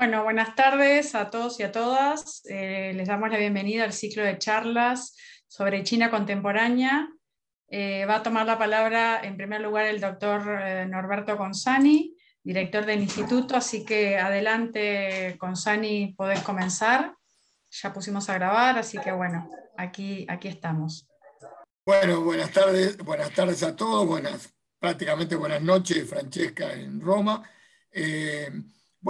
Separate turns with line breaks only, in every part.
Bueno, buenas tardes a todos y a todas. Eh, les damos la bienvenida al ciclo de charlas sobre China contemporánea. Eh, va a tomar la palabra en primer lugar el doctor eh, Norberto Consani, director del instituto, así que adelante, Consani, podés comenzar. Ya pusimos a grabar, así que bueno, aquí, aquí estamos.
Bueno, buenas tardes, buenas tardes a todos, buenas, prácticamente buenas noches, Francesca, en Roma.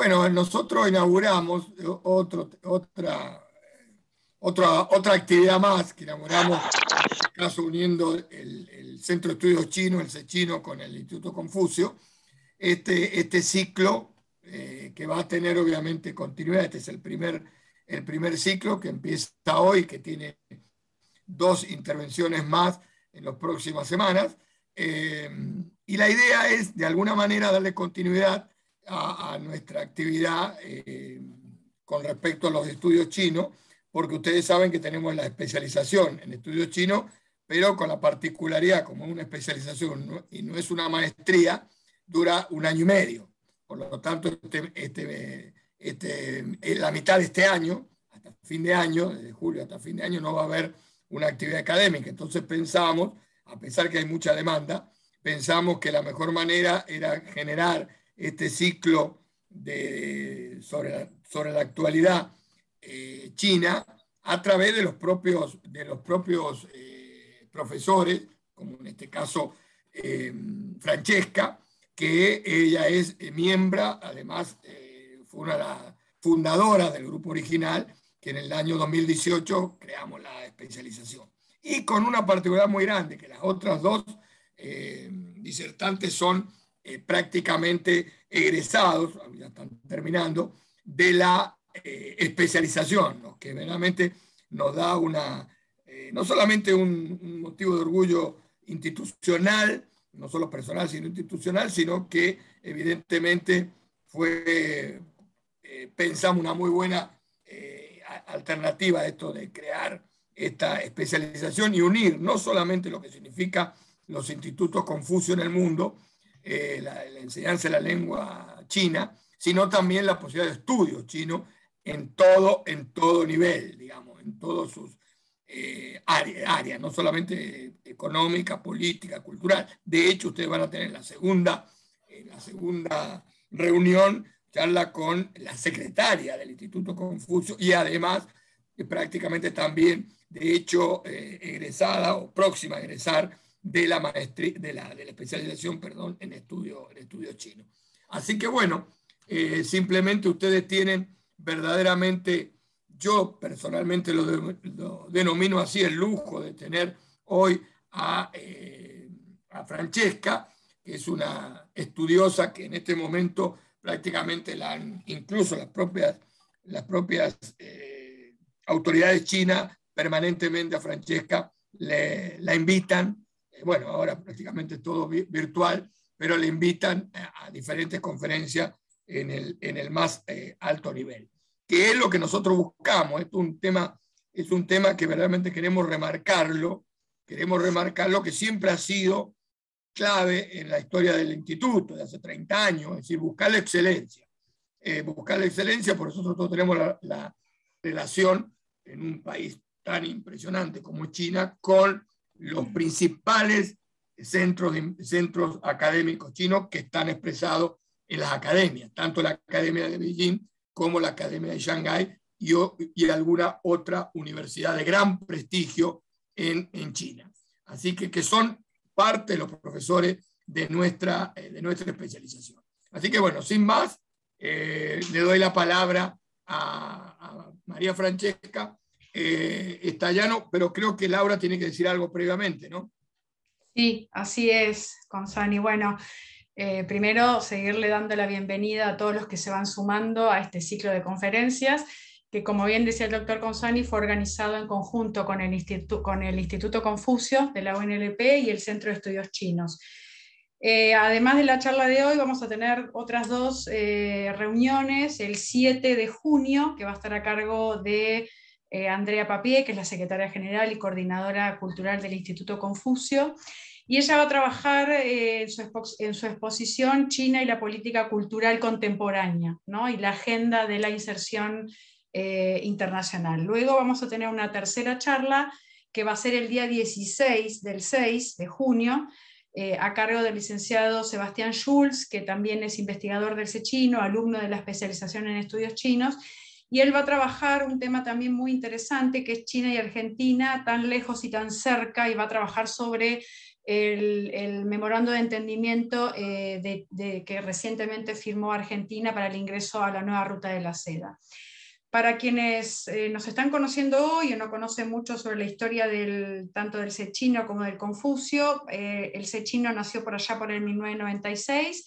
Bueno, nosotros inauguramos eh, otro, otra, otra, otra actividad más que inauguramos, en caso uniendo el, Centro de Estudios Chino, el CECHINO, con el Instituto Confucio. Este, este ciclo eh, que va a tener obviamente continuidad, este es el primer, el primer ciclo que empieza hoy, que tiene dos intervenciones más en las próximas semanas. Eh, y la idea es, de alguna manera, darle continuidad a, nuestra actividad eh, con respecto a los estudios chinos, porque ustedes saben que tenemos la especialización en estudios chinos, pero con la particularidad, como una especialización y no es una maestría, dura un año y medio. Por lo tanto, este, este, este eh, la mitad de este año, hasta fin de año, de julio hasta fin de año, no va a haber una actividad académica. Entonces pensamos, a pesar que hay mucha demanda, pensamos que la mejor manera era generar este ciclo sobre, la, sobre, la, actualidad eh, china a través de los propios, de los propios eh, profesores, como en este caso eh, Francesca, que ella es miembro, además fue una de las fundadoras del grupo original, que en el año 2018 creamos la especialización. Y con una particularidad muy grande, que las otras dos disertantes son eh, prácticamente egresados, ya están terminando, de la eh, especialización, que verdaderamente nos da una, eh, no solamente un, motivo de orgullo institucional, no solo personal, sino institucional, sino que evidentemente fue, pensamos, una muy buena alternativa a esto de crear esta especialización y unir no solamente lo que significa los institutos Confucio en el mundo, eh, la, enseñanza de la lengua china, sino también la posibilidad de estudio chino en todo, en todo nivel, digamos, en todas sus eh, áreas, no solamente económica, política, cultural. De hecho, ustedes van a tener la segunda, eh, la segunda reunión, charla con la secretaria del Instituto Confucio y además prácticamente también, de hecho, egresada o próxima a egresar de la, maestría, de la, especialización perdón, en estudio, en estudio chino. Así que bueno, eh, simplemente ustedes tienen verdaderamente, yo personalmente lo, denomino así, el lujo de tener hoy eh, a, Francesca, que es una estudiosa que en este momento prácticamente la incluso las propias, las propias eh, autoridades chinas permanentemente a Francesca la invitan eh, bueno, ahora prácticamente todo virtual, pero le invitan a diferentes conferencias en el, en el más eh, alto nivel, que es lo que nosotros buscamos. Esto es un tema, es un tema que verdaderamente queremos remarcarlo, queremos remarcar lo que siempre ha sido clave en la historia del instituto de hace 30 años, es decir, buscar la excelencia. Eh, buscar la excelencia, por eso nosotros tenemos la, la relación en un país tan impresionante como China con los principales centros, centros académicos chinos que están expresados en las academias, tanto la Academia de Beijing como la Academia de Shanghai y, y, alguna otra universidad de gran prestigio en, China. Así que, que son parte de los profesores de nuestra, eh, de nuestra especialización. Así que bueno, sin más, eh, le doy la palabra a María Francesca eh, está llano, pero creo que Laura tiene que decir algo previamente, ¿no? Sí, así
es, Consani. Bueno, eh, primero seguirle dando la bienvenida a todos los que se van sumando a este ciclo de conferencias que como bien decía el doctor Consani, fue organizado en conjunto con el, Instituto, Confucio de la UNLP y el Centro de Estudios Chinos. Eh, además de la charla de hoy, vamos a tener otras dos reuniones, el 7 de junio, que va a estar a cargo de eh, Andrea Papié, que es la secretaria general y coordinadora cultural del Instituto Confucio. Y ella va a trabajar eh, en, su exposición China y la política cultural contemporánea ¿no? y la agenda de la inserción eh, internacional. Luego vamos a tener una tercera charla que va a ser el día 16 del 6 de junio, a cargo del licenciado Sebastián Schulz, que también es investigador del SECHINO, alumno de la especialización en estudios chinos, y él va a trabajar un tema también muy interesante que es China y Argentina, tan lejos y tan cerca, y va a trabajar sobre el, memorando de entendimiento eh, de, que recientemente firmó Argentina para el ingreso a la nueva ruta de la seda. Para quienes eh, nos están conociendo hoy o no conocen mucho sobre la historia del, tanto del Sechino como del Confucio, eh, el Sechino nació por allá por el 1996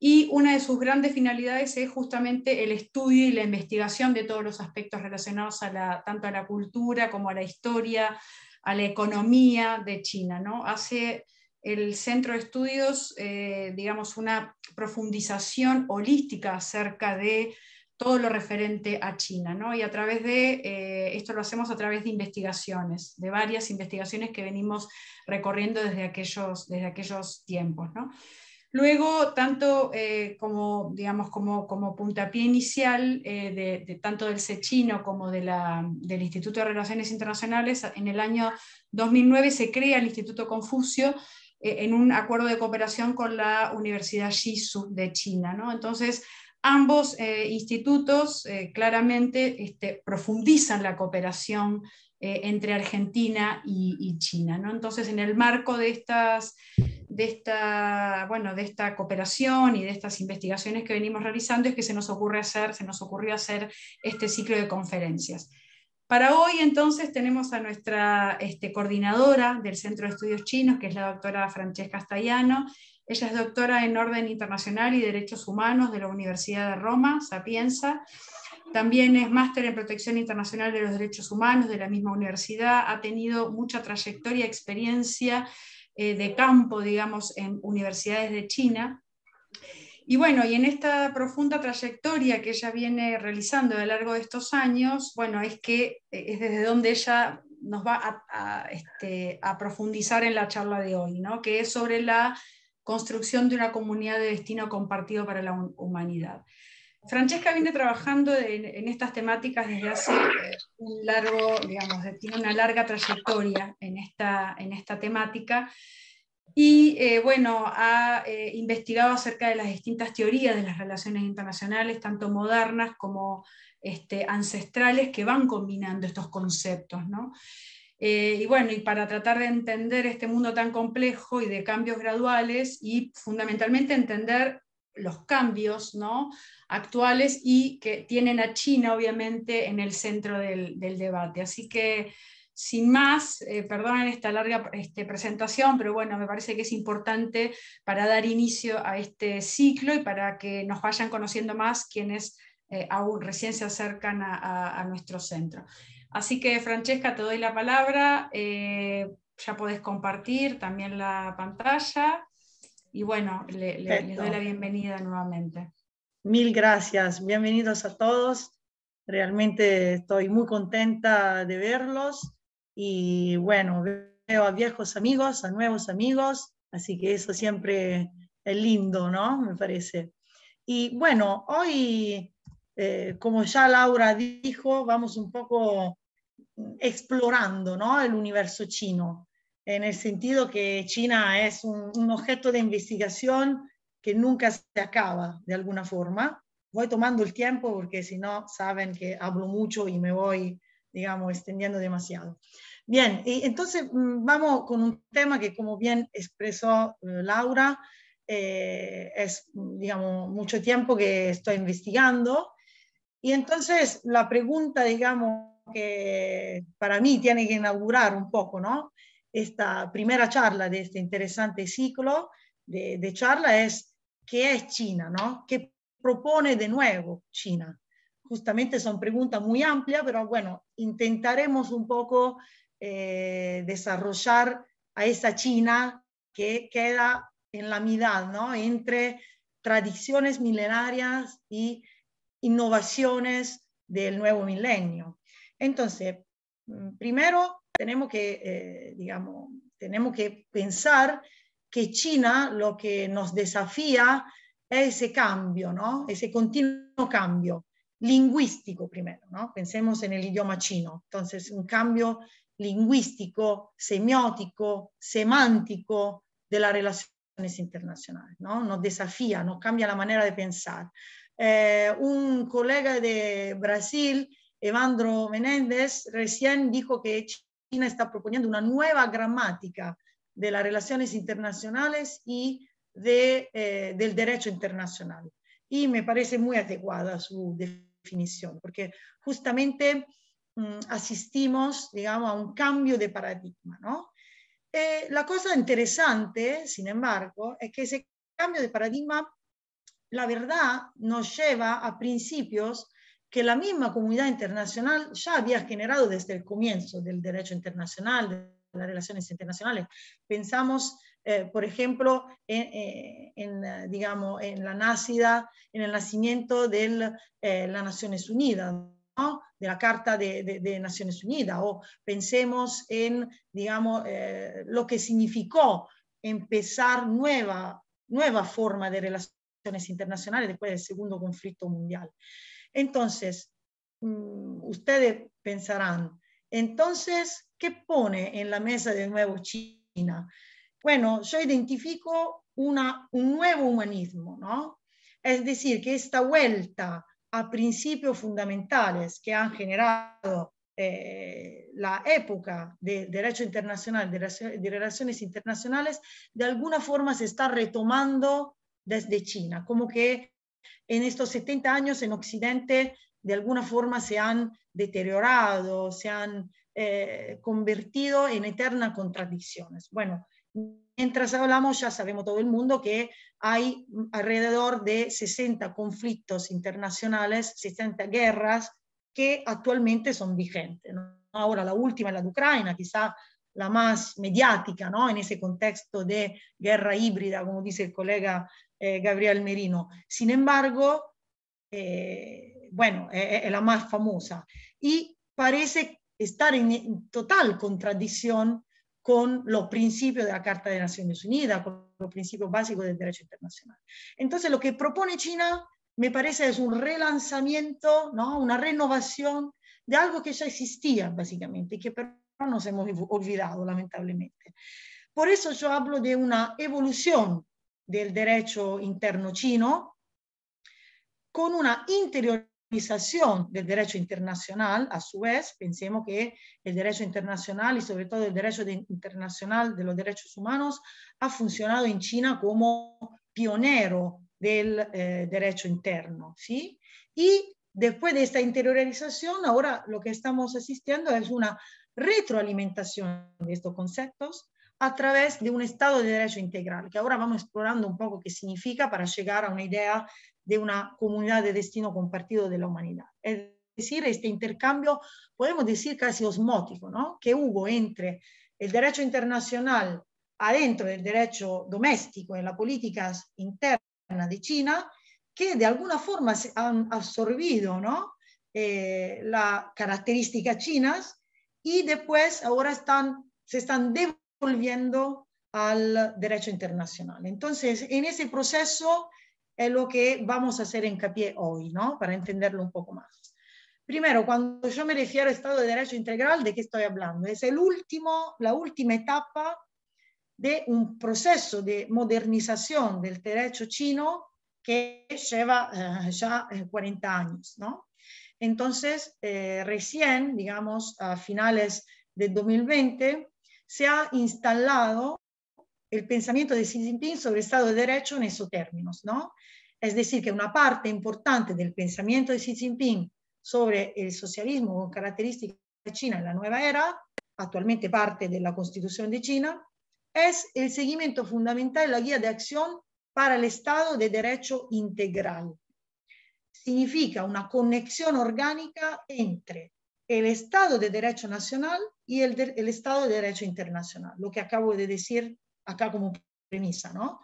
y una de sus grandes finalidades es justamente el estudio y la investigación de todos los aspectos relacionados tanto a la cultura como a la historia, a la economía de China. Hace el centro de estudios, eh, digamos, una profundización holística acerca de todo lo referente a China, Y a través de, eh, esto lo hacemos a través de investigaciones, de varias investigaciones que venimos recorriendo desde aquellos, desde aquellos tiempos, Luego, tanto eh, como, digamos, como, puntapié inicial eh, de, tanto del SECHINO como del Instituto de Relaciones Internacionales, en el año 2009 se crea el Instituto Confucio eh, en un acuerdo de cooperación con la Universidad Jisu de China. Entonces, ambos institutos claramente este, profundizan la cooperación entre Argentina y, China. Entonces, en el marco de estas de esta, bueno, de esta cooperación y de estas investigaciones que venimos realizando es que se nos, ocurre hacer, se nos ocurrió hacer este ciclo de conferencias. Para hoy entonces tenemos a nuestra este, coordinadora del Centro de Estudios Chinos, que es la doctora Francesca Stallano. Ella es doctora en Orden Internacional y Derechos Humanos de la Universidad de Roma, Sapienza. También es máster en Protección Internacional de los Derechos Humanos de la misma universidad. Ha tenido mucha trayectoria, experiencia eh, de campo, digamos, en universidades de China. Y bueno, y en esta profunda trayectoria que ella viene realizando a lo largo de estos años, bueno, es que eh, es desde donde ella nos va a, este, a profundizar en la charla de hoy, ¿no? que es sobre la construcción de una comunidad de destino compartido para la humanidad. Francesca viene trabajando en, estas temáticas desde hace eh, un largo, digamos, tiene una larga trayectoria en esta, en esta temática y eh, bueno, ha eh, investigado acerca de las distintas teorías de las relaciones internacionales, tanto modernas como este, ancestrales, que van combinando estos conceptos. ¿no? y bueno, y para tratar de entender este mundo tan complejo y de cambios graduales y fundamentalmente entender los cambios actuales y que tienen a China, obviamente, en el centro del, debate. Así que, sin más, eh, perdonen esta larga este, presentación, pero bueno, me parece que es importante para dar inicio a este ciclo y para que nos vayan conociendo más quienes eh, aún recién se acercan a, nuestro centro. Así que, Francesca, te doy la palabra. Eh, ya podés compartir también la pantalla. Y bueno, le, doy la bienvenida nuevamente.
Mil gracias, bienvenidos a todos. Realmente estoy muy contenta de verlos y bueno, veo a viejos amigos, a nuevos amigos, así que eso siempre es lindo, ¿no? Me parece. Y bueno, hoy, eh, como ya Laura dijo, vamos un poco explorando ¿no? el universo chino en el sentido que China es un, objeto de investigación que nunca se acaba de alguna forma. Voy tomando el tiempo porque si no saben que hablo mucho y me voy, digamos, extendiendo demasiado. Bien, y entonces mm, vamos con un tema que como bien expresó eh, Laura, eh, es, digamos, mucho tiempo que estoy investigando. Y entonces la pregunta, digamos, que para mí tiene que inaugurar un poco, ¿no? esta primera charla de este interesante ciclo de, charla es qué es China, ¿no? ¿Qué propone de nuevo China? Justamente son preguntas muy amplias, pero bueno, intentaremos un poco eh, desarrollar a esa China que queda en la mitad, ¿no? Entre tradiciones milenarias y innovaciones del nuevo milenio. Entonces, Mm, primero tenemos que, eh, digamos, tenemos que pensar que China lo que nos desafía es ese cambio, ¿no? Ese continuo cambio lingüístico primero, ¿no? Pensemos en el idioma chino. Entonces, un cambio lingüístico, semiótico, semántico de las relaciones internacionales, ¿no? Nos desafía, nos cambia la manera de pensar. Eh, un colega de Brasil Evandro Menéndez recién dijo que China está proponiendo una nueva gramática de las relaciones internacionales y de, eh, del derecho internacional. Y me parece muy adecuada su definición, porque justamente mm, asistimos, digamos, a un cambio de paradigma, eh, la cosa interesante, sin embargo, es que ese cambio de paradigma, la verdad, nos lleva a principios que la misma comunidad internacional ya había generado desde el comienzo del derecho internacional, de las relaciones internacionales. Pensamos, eh, por ejemplo, en, eh, eh, digamos, en la nacida, en el nacimiento de las Naciones Unidas, de la Carta de, Naciones Unidas, o pensemos en, digamos, lo que significó empezar nueva, nueva forma de relaciones internacionales después del segundo conflicto mundial. Entonces, mm, ustedes pensarán, entonces, ¿qué pone en la mesa de nuevo China? Bueno, yo identifico una, un nuevo humanismo, ¿no? Es decir, que esta vuelta a principios fundamentales que han generado eh, la época de derecho internacional, de, relaciones internacionales, de alguna forma se está retomando desde China, como que en estos 70 años en Occidente de alguna forma se han deteriorado, se han eh, convertido en eternas contradicciones. Bueno, mientras hablamos ya sabemos todo el mundo que hay alrededor de 60 conflictos internacionales, 60 guerras que actualmente son vigentes. Ahora la última es la de Ucrania, quizá la más mediática, ¿no? En ese contexto de guerra híbrida, como dice el colega eh, Gabriel Merino. Sin embargo, eh, bueno, eh, es, la más famosa y parece estar en, total contradicción con los principios de la Carta de Naciones Unidas, con los principios básicos del derecho internacional. Entonces, lo que propone China me parece es un relanzamiento, ¿no? una renovación de algo que ya existía, básicamente, y que nos hemos olvidado, lamentablemente. Por eso yo hablo de una evolución del derecho interno chino con una interiorización del derecho internacional, a su vez, pensemos que el derecho internacional y sobre todo el derecho internacional de los derechos humanos ha funcionado en China como pionero del eh, derecho interno, ¿sí? Y después de esta interiorización, ahora lo que estamos asistiendo es una retroalimentación de estos conceptos a través de un Estado de Derecho integral, que ahora vamos explorando un poco qué significa para llegar a una idea de una comunidad de destino compartido de la humanidad. Es decir, este intercambio, podemos decir casi osmótico, ¿no? que hubo entre el derecho internacional adentro del derecho doméstico en la política interna de China, que de alguna forma han absorbido ¿no? eh, las características chinas y después ahora están, se están devolviendo al derecho internacional. Entonces, en ese proceso es lo que vamos a hacer hincapié hoy, ¿no? Para entenderlo un poco más. Primero, cuando yo me refiero al Estado de Derecho Integral, ¿de qué estoy hablando? Es el último, la última etapa de un proceso de modernización del derecho chino que lleva eh, ya 40 eh, años, ¿no? Entonces, eh, recién, digamos, a finales de 2020, se ha instalado el pensamiento de Xi Jinping sobre Estado de Derecho en esos términos, ¿no? Es decir, que una parte importante del pensamiento de Xi Jinping sobre el socialismo con características de China en la nueva era, actualmente parte de la Constitución de China, es el seguimiento fundamental, la guía de acción para el Estado de Derecho integral significa una conexión orgánica entre el Estado de Derecho Nacional y el, Estado de Derecho Internacional, lo que acabo de decir acá como premisa, ¿no?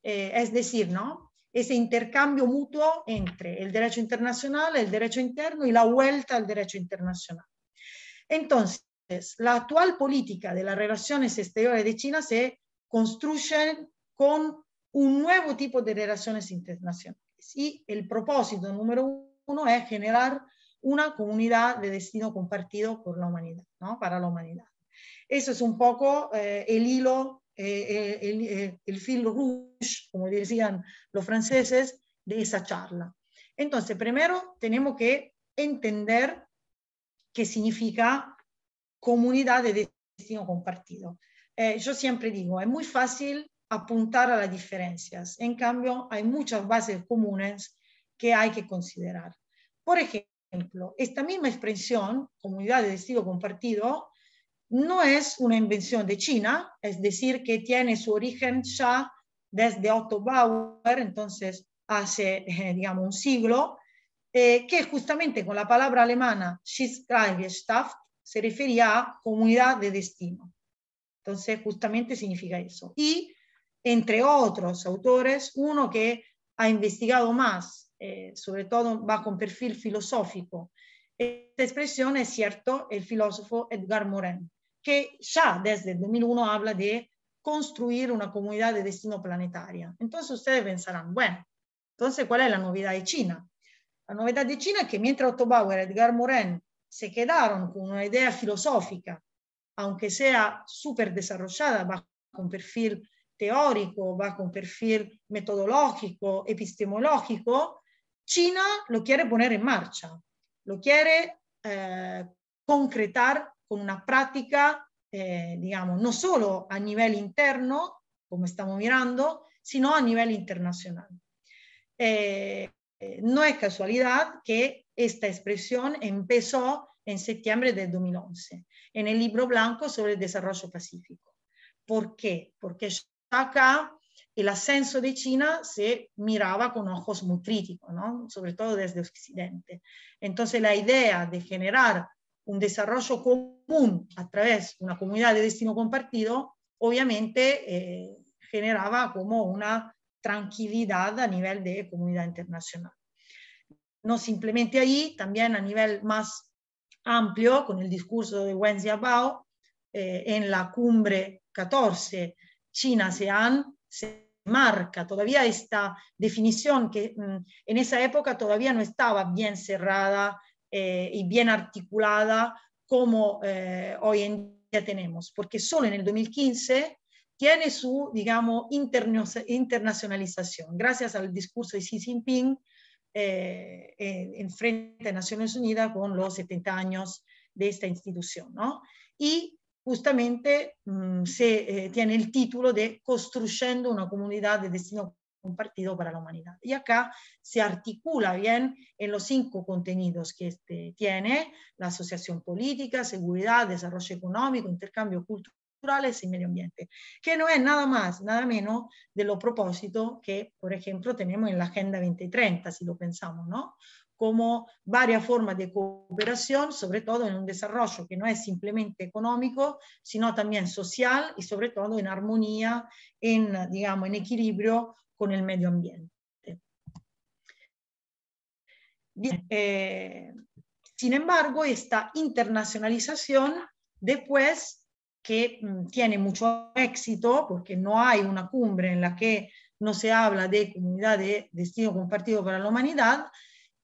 Eh, es decir, ¿no? Ese intercambio mutuo entre el derecho internacional, el derecho interno y la vuelta al derecho internacional. Entonces, la actual política de las relaciones exteriores de China se construye con un nuevo tipo de relaciones internacionales si el propósito número uno es generar una comunidad de destino compartido por la humanidad, ¿no? para la humanidad. Eso es un poco eh, el hilo, eh, eh, el, fil rouge, como decían los franceses, de esa charla. Entonces, primero tenemos que entender qué significa comunidad de destino compartido. yo siempre digo, es muy fácil apuntar a las diferencias. En cambio, hay muchas bases comunes que hay que considerar. Por ejemplo, esta misma expresión, comunidad de destino compartido, no es una invención de China, es decir, que tiene su origen ya desde Otto Bauer, entonces hace, eh, digamos, un siglo, eh, que justamente con la palabra alemana Schiffsgemeinschaft se refería a comunidad de destino. Entonces, justamente significa eso. Y entre otros autores, uno que ha investigado más, eh, sobre todo va con perfil filosófico. Esta expresión es cierto el filósofo Edgar Morin, que ya desde el 2001 habla de construir una comunidad de destino planetaria. Entonces ustedes pensarán, bueno, entonces ¿cuál es la novedad de China? La novedad de China es que mientras Otto Bauer y Edgar Morin se quedaron con una idea filosófica, aunque sea súper desarrollada, bajo un perfil teórico, va con perfil metodológico, epistemológico, China lo quiere poner en marcha, lo quiere eh, concretar con una práctica, eh, digamos, no solo a nivel interno, como estamos mirando, sino a nivel internacional. Eh, no es casualidad que esta expresión empezó en septiembre del 2011, en el libro blanco sobre el desarrollo pacífico. ¿Por qué? Porque acá el ascenso de China se miraba con ojos muy críticos, ¿no? sobre todo desde Occidente. Entonces la idea de generar un desarrollo común a través de una comunidad de destino compartido, obviamente eh, generaba como una tranquilidad a nivel de comunidad internacional. No simplemente ahí, también a nivel más amplio, con el discurso de Wen Jiabao eh, en la cumbre 14 China, se marca todavía esta definición que mm, en esa época todavía no estaba bien cerrada eh, y bien articulada como eh, hoy en día tenemos, porque solo en el 2015 tiene su, digamos, internacionalización, gracias al discurso de Xi Jinping eh, en frente a Naciones Unidas con los 70 años de esta institución, ¿no? Y justamente mm, se eh, tiene el título de Construyendo una comunidad de destino compartido para la humanidad. Y acá se articula bien en los cinco contenidos que este tiene, la asociación política, seguridad, desarrollo económico, intercambio cultural y medio ambiente, que no es nada más, nada menos de lo propósito que, por ejemplo, tenemos en la Agenda 2030, si lo pensamos, ¿no? como varias formas de cooperación, sobre todo en un desarrollo que no es simplemente económico, sino también social y sobre todo en armonía, en, digamos, en equilibrio con el medio ambiente. Eh, sin embargo, esta internacionalización después que mm, tiene mucho éxito, porque no hay una cumbre en la que no se habla de comunidad de destino compartido para la humanidad,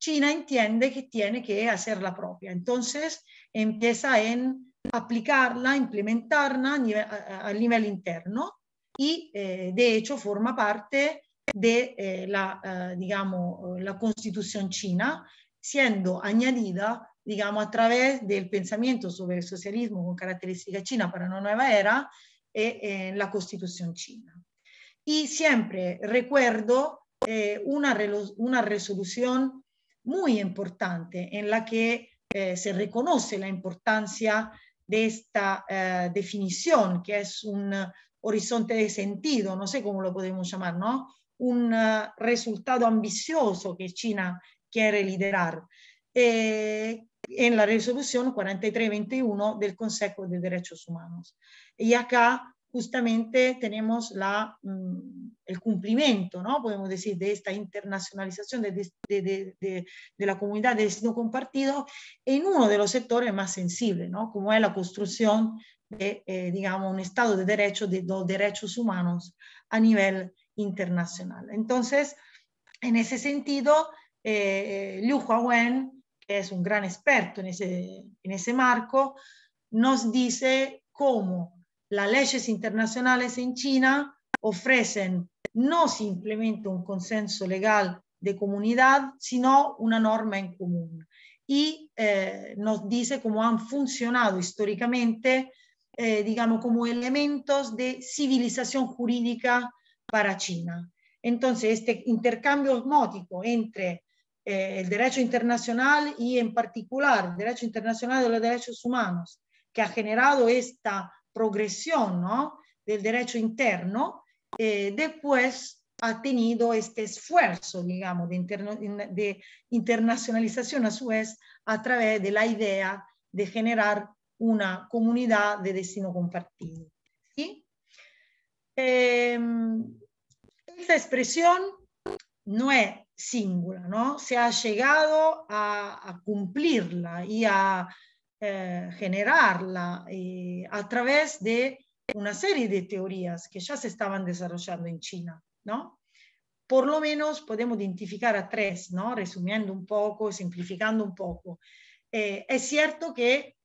China entiende que tiene que hacerla propia. Entonces empieza en aplicarla, implementarla a nivel, a, nivel interno y eh, de hecho forma parte de eh, la, eh, digamos, la constitución china, siendo añadida digamos, a través del pensamiento sobre el socialismo con característica china para una nueva era en la constitución china. Y siempre recuerdo una, resolución muy importante en la que eh, se reconoce la importancia de esta eh, definición, que es un horizonte de sentido, no sé cómo lo podemos llamar, ¿no? Un eh, resultado ambicioso que China quiere liderar. en la resolución 4321 del Consejo de Derechos Humanos. Y acá justamente tenemos mm, el cumplimiento, ¿no? podemos decir, de esta internacionalización de, la comunidad de destino compartido en uno de los sectores más sensibles, ¿no? como es la construcción de, eh, digamos, un Estado de derechos, de los derechos humanos a nivel internacional. Entonces, en ese sentido, eh, eh Liu Huawen, que es un gran experto en en ese marco, nos dice cómo las leyes internacionales en China ofrecen no simplemente un consenso legal de comunidad, sino una norma en común. Y eh, nos dice cómo han funcionado históricamente, eh, digamos, como elementos de civilización jurídica para China. Entonces, este intercambio osmótico entre eh, el derecho internacional y en particular el derecho internacional de los derechos humanos, que ha generado esta progresión del derecho interno, eh, después ha tenido este esfuerzo, digamos, de, internacionalización a su vez a través de la idea de generar una comunidad de destino compartido. Em, esta expresión no es singular, ¿no? Se ha llegado a cumplirla y a eh, generarla eh, a través de una serie de teorías que ya se estaban desarrollando en China, ¿no? Por lo menos podemos identificar a tres, ¿no? Resumiendo un poco, simplificando un poco. Eh, es cierto que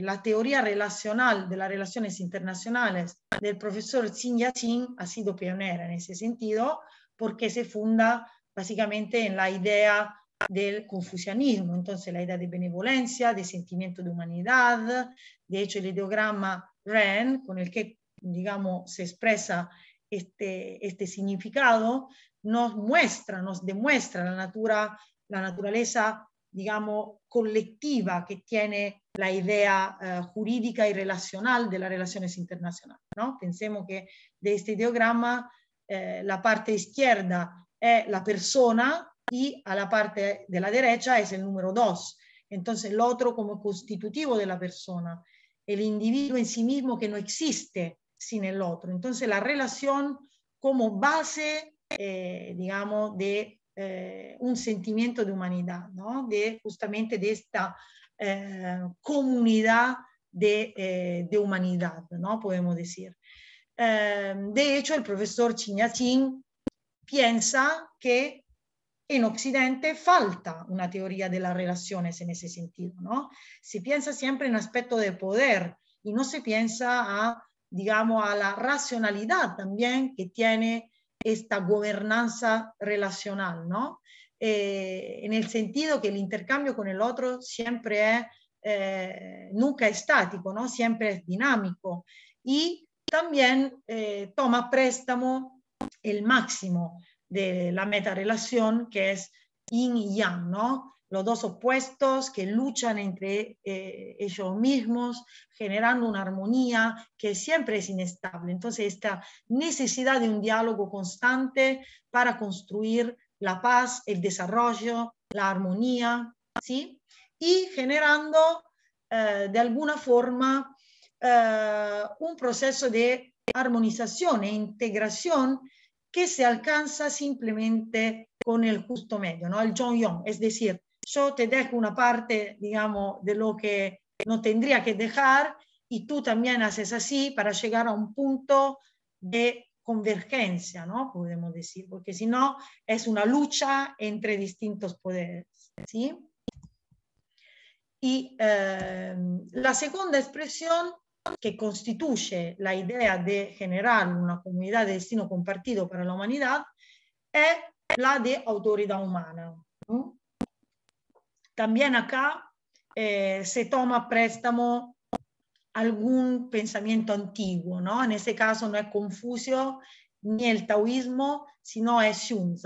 la teoría relacional de las relaciones internacionales del profesor Xin Yaxin ha sido pionera en ese sentido, porque se funda básicamente en la idea del confucianismo. Entonces, la idea de benevolencia, de sentimiento de humanidad. De hecho, el ideograma REN, con el que, digamos, se expresa este, este significado, nos muestra, nos demuestra la, natura, la naturaleza, digamos, colectiva que tiene la idea eh, jurídica y relacional de las relaciones internacionales. ¿no? Pensemos que de este ideograma eh, la parte izquierda es la persona y a la parte de la derecha es el número dos. Entonces el otro como constitutivo de la persona, el individuo en sí mismo que no existe sin el otro. Entonces la relación como base, eh, digamos, de eh, un sentimiento de humanidad, ¿no? de justamente de esta eh, comunidad de, humanidad, ¿no? podemos decir. de hecho, el profesor Chignacin piensa que en Occidente falta una teoría de las relaciones en ese sentido, ¿no? Se piensa siempre en aspecto de poder y no se piensa a, digamos, a la racionalidad también que tiene esta gobernanza relacional, ¿no? Eh, en el sentido que el intercambio con el otro siempre es, eh, nunca estático, ¿no? Siempre es dinámico y también eh, toma préstamo el máximo de la meta relación que es yin y yang, ¿no? Los dos opuestos que luchan entre eh, ellos mismos, generando una armonía que siempre es inestable. Entonces, esta necesidad de un diálogo constante para construir la paz, el desarrollo, la armonía, ¿sí? Y generando eh, de alguna forma eh, un proceso de armonización e integración que se alcanza simplemente con el justo medio, ¿no? El John yong es decir, yo te dejo una parte, digamos, de lo que no tendría que dejar y tú también haces así para llegar a un punto de convergencia, ¿no? Podemos decir, porque si no es una lucha entre distintos poderes, ¿sí? Y eh, la segunda expresión que constituye la idea de generar una comunidad de destino compartido para la humanidad es la de autoridad humana. También acá eh, se toma préstamo algún pensamiento antiguo, ¿no? En este caso no es Confucio ni el taoísmo, sino es Sun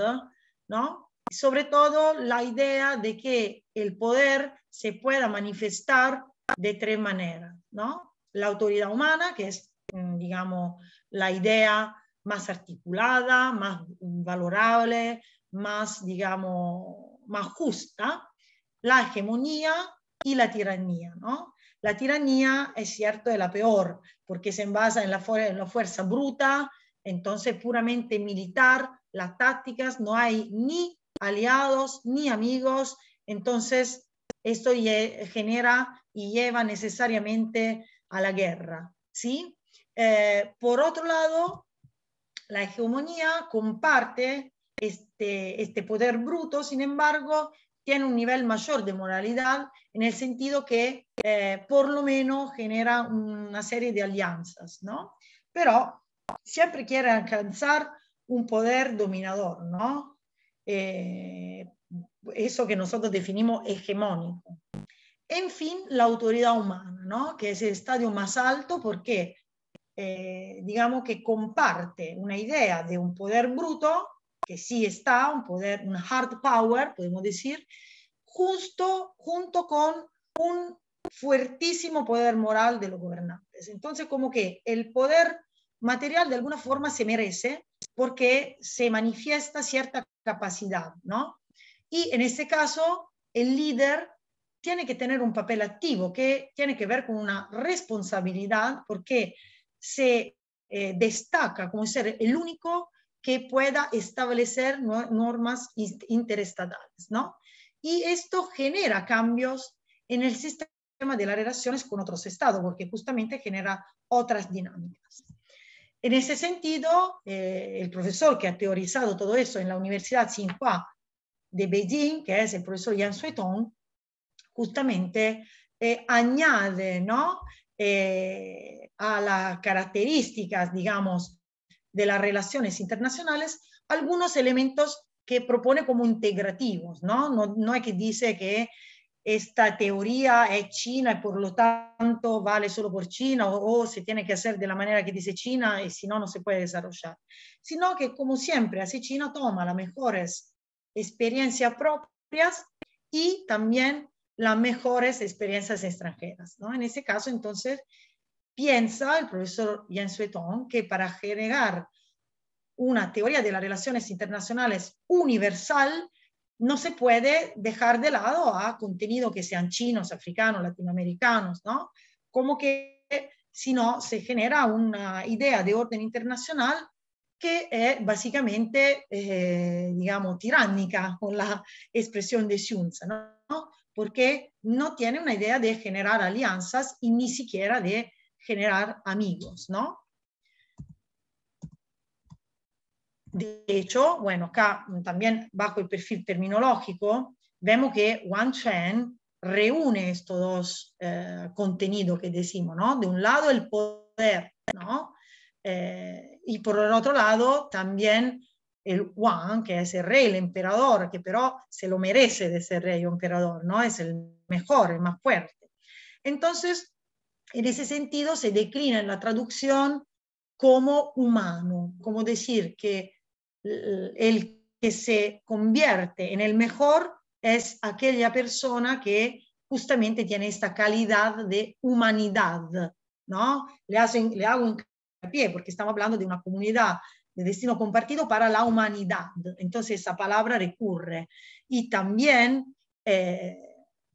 ¿no? sobre todo la idea de que el poder se pueda manifestar de tres maneras, ¿no? la autoridad humana, que es, mm, digamos, la idea más articulada, más valorable, más, digamos, más justa, la hegemonía y la tiranía, ¿no? La tiranía, es cierto, de la peor, porque se basa en la, en la fuerza bruta, entonces puramente militar, las tácticas, no hay ni aliados ni amigos, entonces esto genera y lleva necesariamente a la guerra. ¿sí? Eh, por otro lado, la hegemonía comparte este, este poder bruto, sin embargo, tiene un nivel mayor de moralidad en el sentido que eh, por lo menos genera una serie de alianzas, ¿no? Pero siempre quiere alcanzar un poder dominador, ¿no? Eh, eso que nosotros definimos hegemónico. En fin, la autoridad humana, ¿no? que es el estadio más alto porque eh, digamos que comparte una idea de un poder bruto, que sí está, un poder, un hard power, podemos decir, justo junto con un fuertísimo poder moral de los gobernantes. Entonces, como que el poder material de alguna forma se merece porque se manifiesta cierta capacidad, ¿no? Y en este caso, el líder tiene que tener un papel activo que tiene que ver con una responsabilidad porque se eh, destaca como ser el único que pueda establecer normas interestatales, ¿no? Y esto genera cambios en el sistema de las relaciones con otros estados, porque justamente genera otras dinámicas. En ese sentido, eh, el profesor que ha teorizado todo eso en la Universidad Tsinghua de Beijing, que es el profesor Yan Suetong, justamente eh, añade ¿no? Eh, a las características, digamos, de las relaciones internacionales algunos elementos que propone como integrativos, ¿no? No, no es que dice que esta teoría es china y por lo tanto vale solo por China o, o, se tiene que hacer de la manera que dice China y si no, no se puede desarrollar, sino que como siempre, así China toma las mejores experiencias propias y también las mejores experiencias extranjeras. ¿no? En ese caso, entonces, piensa el profesor Yen-Sue Tong que para generar una teoría de las relaciones internacionales universal, no se puede dejar de lado a contenido que sean chinos, africanos, latinoamericanos, ¿no? Como que si no se genera una idea de orden internacional que es básicamente, eh, digamos, tiránica con la expresión de Xunza, ¿no? porque no tiene una idea de generar alianzas y ni siquiera de generar amigos, ¿no? De hecho, bueno, acá también bajo el perfil terminológico, vemos que Wang Chen reúne estos dos eh, contenidos que decimos, ¿no? De un lado el poder, ¿no? Eh, y por el otro lado también el Wang, que es el rey, el emperador, que pero se lo merece de ser rey o emperador, ¿no? Es el mejor, el más fuerte. Entonces, en ese sentido se declina en la traducción como humano, como decir que el que se convierte en el mejor es aquella persona que justamente tiene esta calidad de humanidad, ¿no? Le, le hago un pie porque estamos hablando de una comunidad de destino compartido para la humanidad. Entonces esa palabra recurre. Y también eh,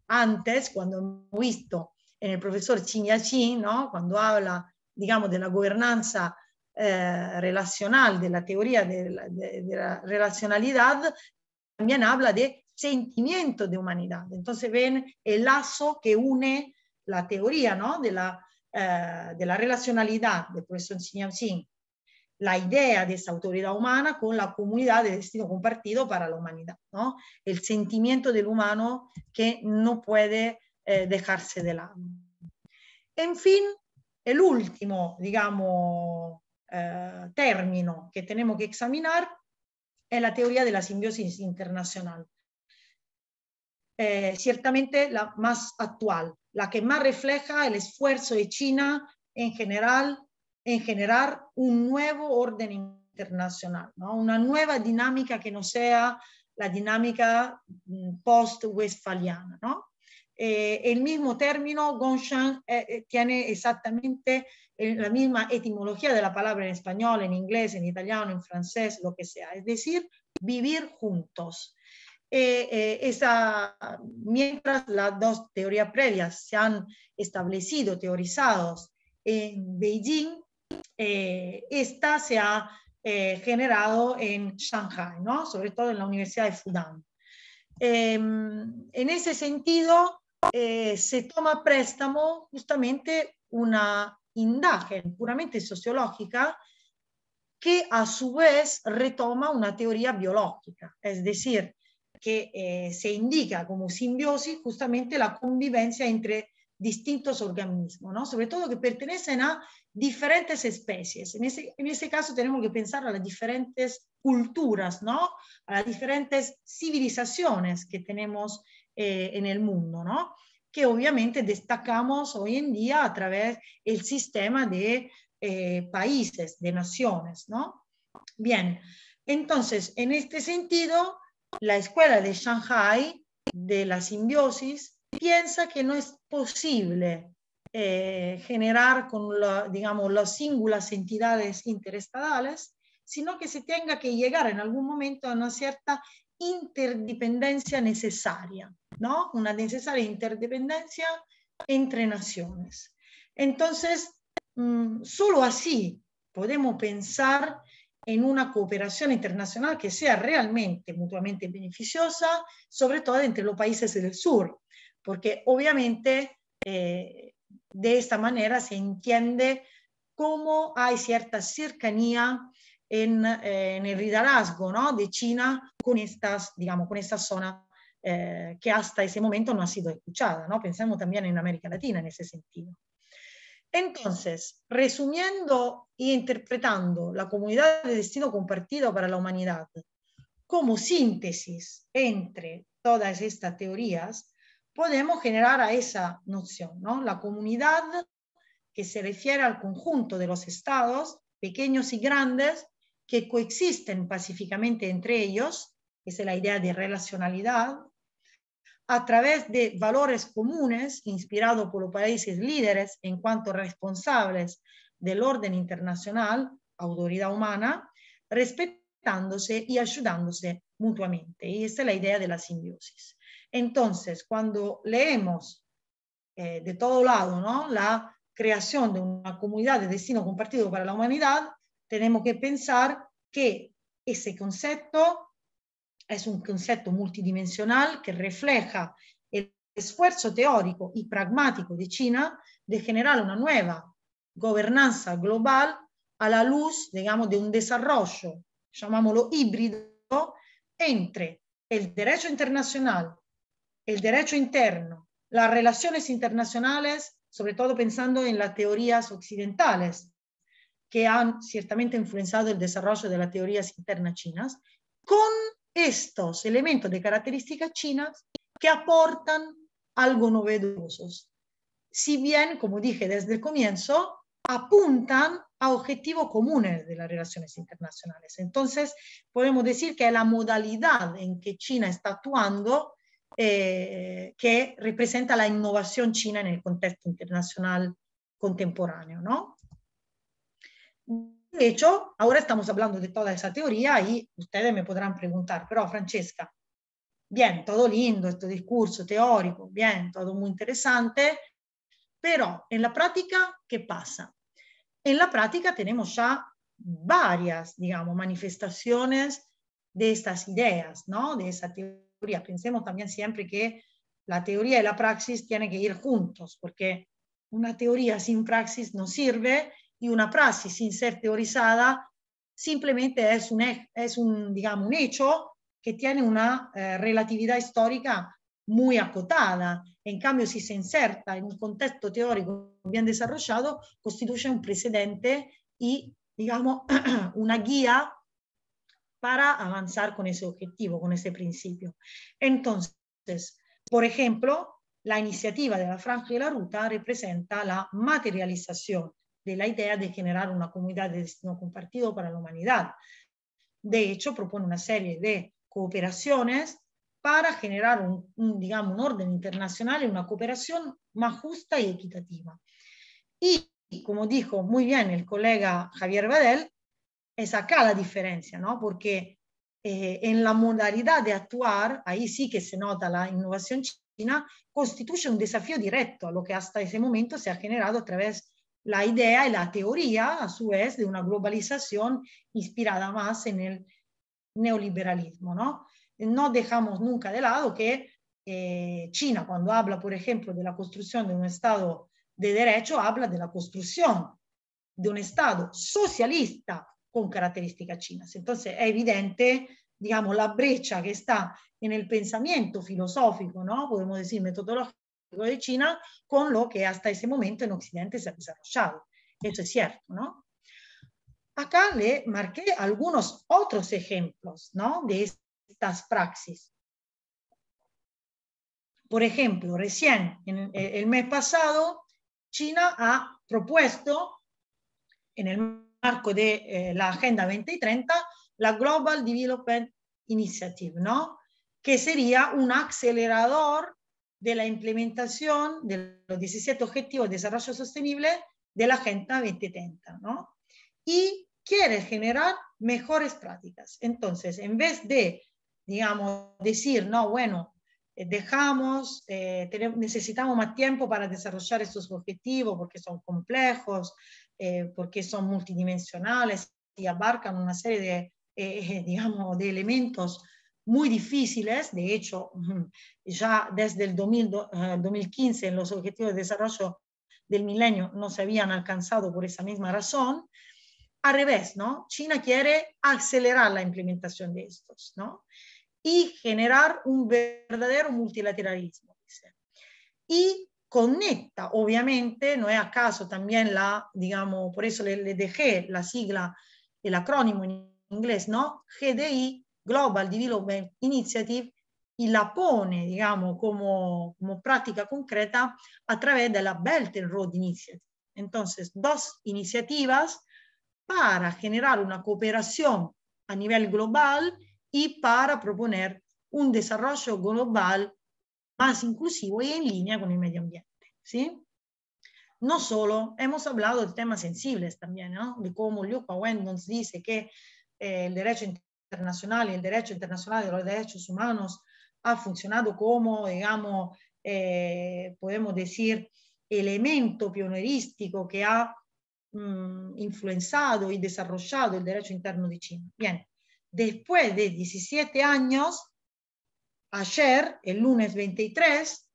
antes, cuando hemos visto en el profesor Ya ¿no? cuando habla, digamos, de la gobernanza eh, relacional, de la teoría de la, relacionalidad, también habla de sentimiento de humanidad. Entonces ven el lazo que une la teoría ¿no? de, la, eh, de la relacionalidad del profesor Xin la idea de esa autoridad humana con la comunidad de destino compartido para la humanidad, ¿no? El sentimiento del humano que no puede eh, dejarse de lado. En fin, el último, digamos, eh, término que tenemos que examinar es la teoría de la simbiosis internacional. Eh, ciertamente la más actual, la que más refleja el esfuerzo de China en general en generar un nuevo orden internacional, ¿no? una nueva dinámica que no sea la dinámica mm, post-westfaliana. ¿no? Eh, el mismo término, Gongshan, eh, eh, tiene exactamente la misma etimología de la palabra en español, en inglés, en italiano, en francés, lo que sea, es decir, vivir juntos. Eh, mientras las dos teorías previas se han establecido, teorizados en Beijing, eh, esta se ha eh, generado en Shanghai, ¿no? sobre todo en la Universidad de Fudan. Em, en ese sentido, eh, se toma préstamo justamente una indagina puramente sociológica que a su vez retoma una teoría biológica, es decir, que se indica como simbiosis justamente la convivencia entre distintos organismos, ¿no? sobre todo que pertenecen a diferentes especies. En ese, caso tenemos que pensar a las diferentes culturas, ¿no? A las diferentes civilizaciones que tenemos eh, en el mundo, ¿no? Que obviamente destacamos hoy en día a través del sistema de eh, países, de naciones, ¿no? Bien, entonces, en este sentido, la escuela de Shanghai, de la simbiosis, piensa que no es posible eh, generar con la, digamos, las singulares entidades interestadales, sino que se tenga que llegar en algún momento a una cierta interdependencia necesaria, ¿no? Una necesaria interdependencia entre naciones. Entonces, sólo mm, solo así podemos pensar en una cooperación internacional que sea realmente mutuamente beneficiosa, sobre todo entre los países del sur, porque obviamente eh, de esta manera se entiende cómo hay cierta cercanía en, eh, el liderazgo de China con, estas, digamos, con esta zona eh, que hasta ese momento no ha sido escuchada. ¿no? Pensemos también en América Latina en ese sentido. Entonces, resumiendo y e interpretando la comunidad de destino compartido para la humanidad como síntesis entre todas estas teorías, podemos generar a esa noción, ¿no? La comunidad que se refiere al conjunto de los estados, pequeños y grandes, que coexisten pacíficamente entre ellos, es la idea de relacionalidad, a través de valores comunes inspirados por los países líderes en cuanto responsables del orden internacional, autoridad humana, respetándose y ayudándose mutuamente. Y esa es la idea de la simbiosis. Entonces, cuando leemos eh, de todo lado ¿no? la creación de una comunidad de destino compartido para la humanidad, tenemos que pensar que ese concepto es un concepto multidimensional que refleja el esfuerzo teórico y pragmático de China de generar una nueva gobernanza global a la luz, digamos, de un desarrollo, llamámoslo híbrido, entre el derecho internacional el derecho interno, las relaciones internacionales, sobre todo pensando en las teorías occidentales, que han ciertamente influenciado el desarrollo de las teorías internas chinas, con estos elementos de características chinas que aportan algo novedosos. Si bien, como dije desde el comienzo, apuntan a objetivos comunes de las relaciones internacionales. Entonces, podemos decir que la modalidad en que China está actuando eh, que representa la innovación china en el contexto internacional contemporáneo. ¿no? De hecho, ahora estamos hablando de toda esa teoría y ustedes me podrán preguntar, pero Francesca, bien, todo lindo este discurso teórico, bien, todo muy interesante, pero en la práctica, ¿qué pasa? En la práctica tenemos ya varias, digamos, manifestaciones de estas ideas, ¿no? De esa Pensemos también siempre que la teoría y la praxis tienen que ir juntos, porque una teoría sin praxis no sirve y una praxis sin ser teorizada simplemente es un, es un, digamos, un hecho que tiene una eh, relatividad histórica muy acotada. En cambio, si se inserta en un contexto teórico bien desarrollado, constituye un precedente y, digamos, una guía para avanzar con ese objetivo, con ese principio. Entonces, por ejemplo, la iniciativa de la Franja y la Ruta representa la materialización de la idea de generar una comunidad de destino compartido para la humanidad. De hecho, propone una serie de cooperaciones para generar un, un, digamos, un orden internacional y una cooperación más justa y equitativa. Y, como dijo muy bien el colega Javier Badel, es acá la diferencia, ¿no? Porque eh, en la modalidad de actuar, ahí sí que se nota la innovación china, constituye un desafío directo a lo que hasta ese momento se ha generado a través la idea y la teoría, a su vez, de una globalización inspirada más en el neoliberalismo, ¿no? No dejamos nunca de lado que eh, China, cuando habla, por ejemplo, de la construcción de un Estado de derecho, habla de la construcción de un Estado socialista con características chinas. Entonces es evidente, digamos, la brecha que está en el pensamiento filosófico, ¿no? Podemos decir metodológico de China con lo que hasta ese momento en Occidente se ha desarrollado. Eso es cierto, ¿no? Acá le marqué algunos otros ejemplos, ¿no? De estas praxis. Por ejemplo, recién, en el mes pasado, China ha propuesto en el marco de eh, la Agenda 2030, la Global Development Initiative, ¿no? que sería un acelerador de la implementación de los 17 Objetivos de Desarrollo Sostenible de la Agenda 2030. ¿no? Y quiere generar mejores prácticas. Entonces, en vez de, digamos, decir, no, bueno, eh, dejamos, eh, necesitamos más tiempo para desarrollar estos objetivos porque son complejos, eh, porque son multidimensionales y abarcan una serie de, eh, digamos, de elementos muy difíciles. De hecho, ya desde el 2015 2015 eh, los objetivos de desarrollo del milenio no se habían alcanzado por esa misma razón. Al revés, ¿no? China quiere acelerar la implementación de estos, ¿no? Y generar un verdadero multilateralismo, Y conecta, obviamente, no es acaso también la, digamos, por eso le, dejé la sigla, el acrónimo en inglés, ¿no? GDI, Global Development Initiative, y la pone, digamos, como, como práctica concreta a través de la Belt and Road Initiative. Entonces, dos iniciativas para generar una cooperación a nivel global y para proponer un desarrollo global más inclusivo y en línea con el medio ambiente. ¿sí? No solo, hemos hablado de temas sensibles también, ¿no? de cómo Liu Wendons dice que eh, el derecho internacional y el derecho internacional de los derechos humanos ha funcionado como, digamos, eh, podemos decir, elemento pionerístico que ha mm, influenciado y desarrollado el derecho interno de China. Bien, después de 17 años, ayer, el lunes 23,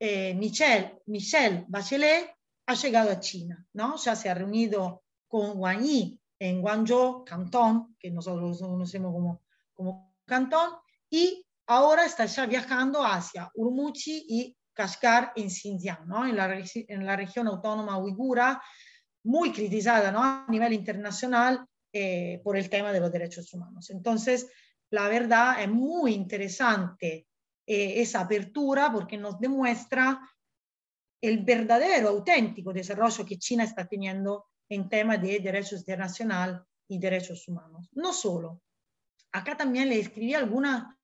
eh, Michelle, Bachelet ha llegado a China, ¿no? Ya se ha reunido con Wang Yi en Guangzhou, Cantón, que nosotros conocemos como, Cantón, y ahora está ya viajando hacia Urumqi y Kashgar en Xinjiang, en, la, región autónoma uigura, muy criticada ¿no? a nivel internacional eh, por el tema de los derechos humanos. Entonces, la verdad es muy interesante eh, esa apertura porque nos demuestra el verdadero, auténtico desarrollo que China está teniendo en tema de derechos internacionales y derechos humanos. No solo, acá también le escribí alguna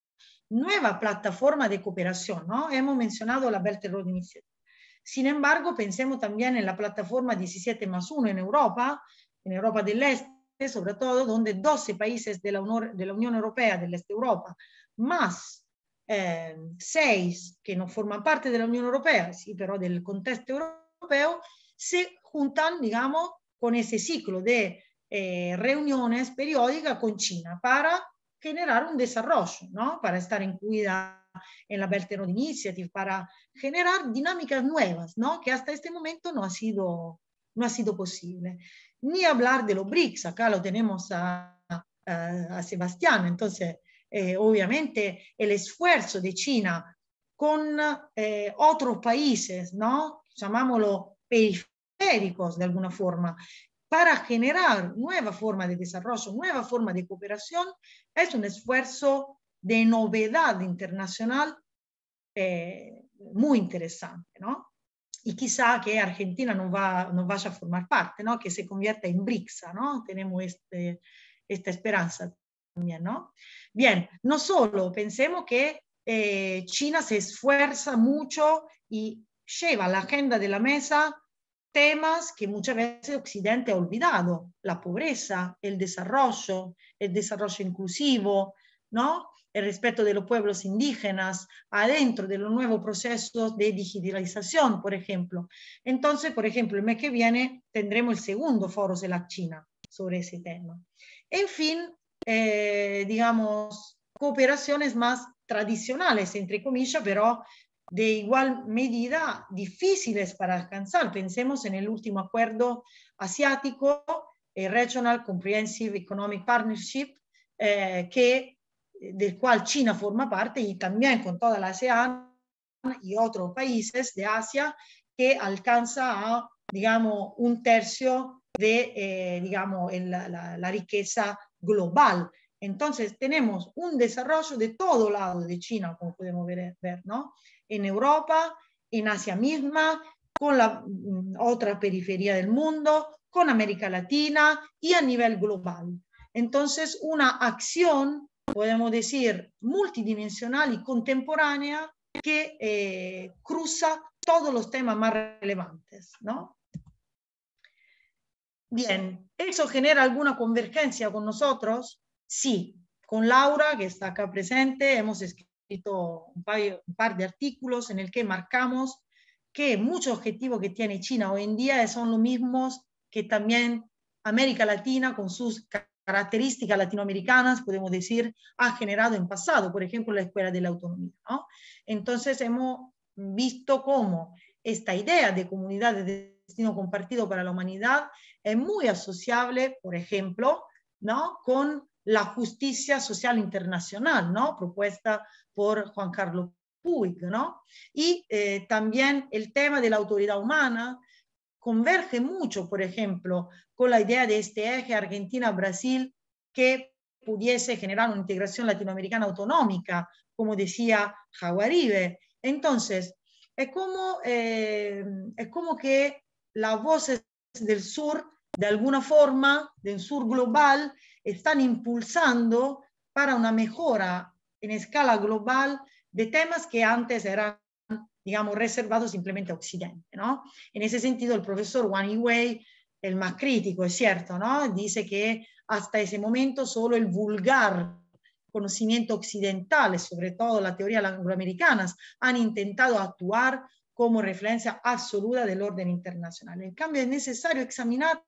nueva plataforma de cooperación, ¿no? Hemos mencionado la Belt and Road Initiative. Sin embargo, pensemos también en la plataforma 17 más 1 en Europa, en Europa del Este, sobre todo, donde 12 países de la, Unión, de la Europea, del Este Europa, más eh, seis que no forman parte de la Unión Europea, sí, pero del contexto europeo, se juntan, digamos, con ese ciclo de eh, reuniones periódicas con China para generar un desarrollo, ¿no? para estar cuida en la Belt Initiative, para generar dinámicas nuevas, ¿no? que hasta este momento no ha sido, no ha sido posible ni hablar de los BRICS, acá lo tenemos a, Sebastián, entonces eh, obviamente el esfuerzo de China con eh, otros países, ¿no? llamámoslo periféricos de alguna forma, para generar nueva forma de desarrollo, nueva forma de cooperación, es un esfuerzo de novedad internacional eh, muy interesante, ¿no? y quizá que Argentina no, va, vaya a formar parte, ¿no? que se convierta en Brixa, ¿no? tenemos este, esta esperanza también. ¿no? Bien, no solo, pensemos que eh, China se esfuerza mucho y lleva a la agenda de la mesa temas que muchas veces Occidente ha olvidado, la pobreza, el desarrollo, el desarrollo inclusivo, ¿no? el respeto de los pueblos indígenas adentro de los nuevos procesos de digitalización, por ejemplo. Entonces, por ejemplo, el mes que viene tendremos el segundo foro de la China sobre ese tema. En fin, eh, digamos, cooperaciones más tradicionales, entre comillas, pero de igual medida difíciles para alcanzar. Pensemos en el último acuerdo asiático, el eh, Regional Comprehensive Economic Partnership, eh, que del cual China forma parte y también con toda la ASEAN y otros países de Asia que alcanza a, digamos, un tercio de, eh, digamos, la, la riqueza global. Entonces tenemos un desarrollo de todo lado de China, como podemos ver, ¿no? En Europa, en Asia misma, con la mm, otra periferia del mundo, con América Latina y a nivel global. Entonces, una acción podemos decir, multidimensional y contemporánea que eh, cruza todos los temas más relevantes. ¿no? Bien, ¿eso genera alguna convergencia con nosotros? Sí, con Laura, que está acá presente, hemos escrito un par, un par de artículos en el que marcamos que muchos objetivos que tiene China hoy en día son los mismos que también América Latina con sus características latinoamericanas, podemos decir, ha generado en pasado, por ejemplo, la escuela de la autonomía. ¿no? Entonces hemos visto cómo esta idea de comunidad de destino compartido para la humanidad es muy asociable, por ejemplo, ¿no? con la justicia social internacional, ¿no? propuesta por Juan Carlos Puig, ¿no? y eh, también el tema de la autoridad humana, converge mucho, por ejemplo, con la idea de este eje Argentina-Brasil que pudiese generar una integración latinoamericana autonómica, como decía Jaguaribe. Entonces, es como, eh, es como que las voces del sur, de alguna forma, del sur global, están impulsando para una mejora en escala global de temas que antes eran digamos, reservado simplemente a Occidente. ¿no? En ese sentido, el profesor Wang Yiwei, el más crítico, es cierto, ¿no? dice que hasta ese momento solo el vulgar conocimiento occidental, sobre todo la teoría angloamericana, han intentado actuar como referencia absoluta del orden internacional. En cambio, es necesario examinar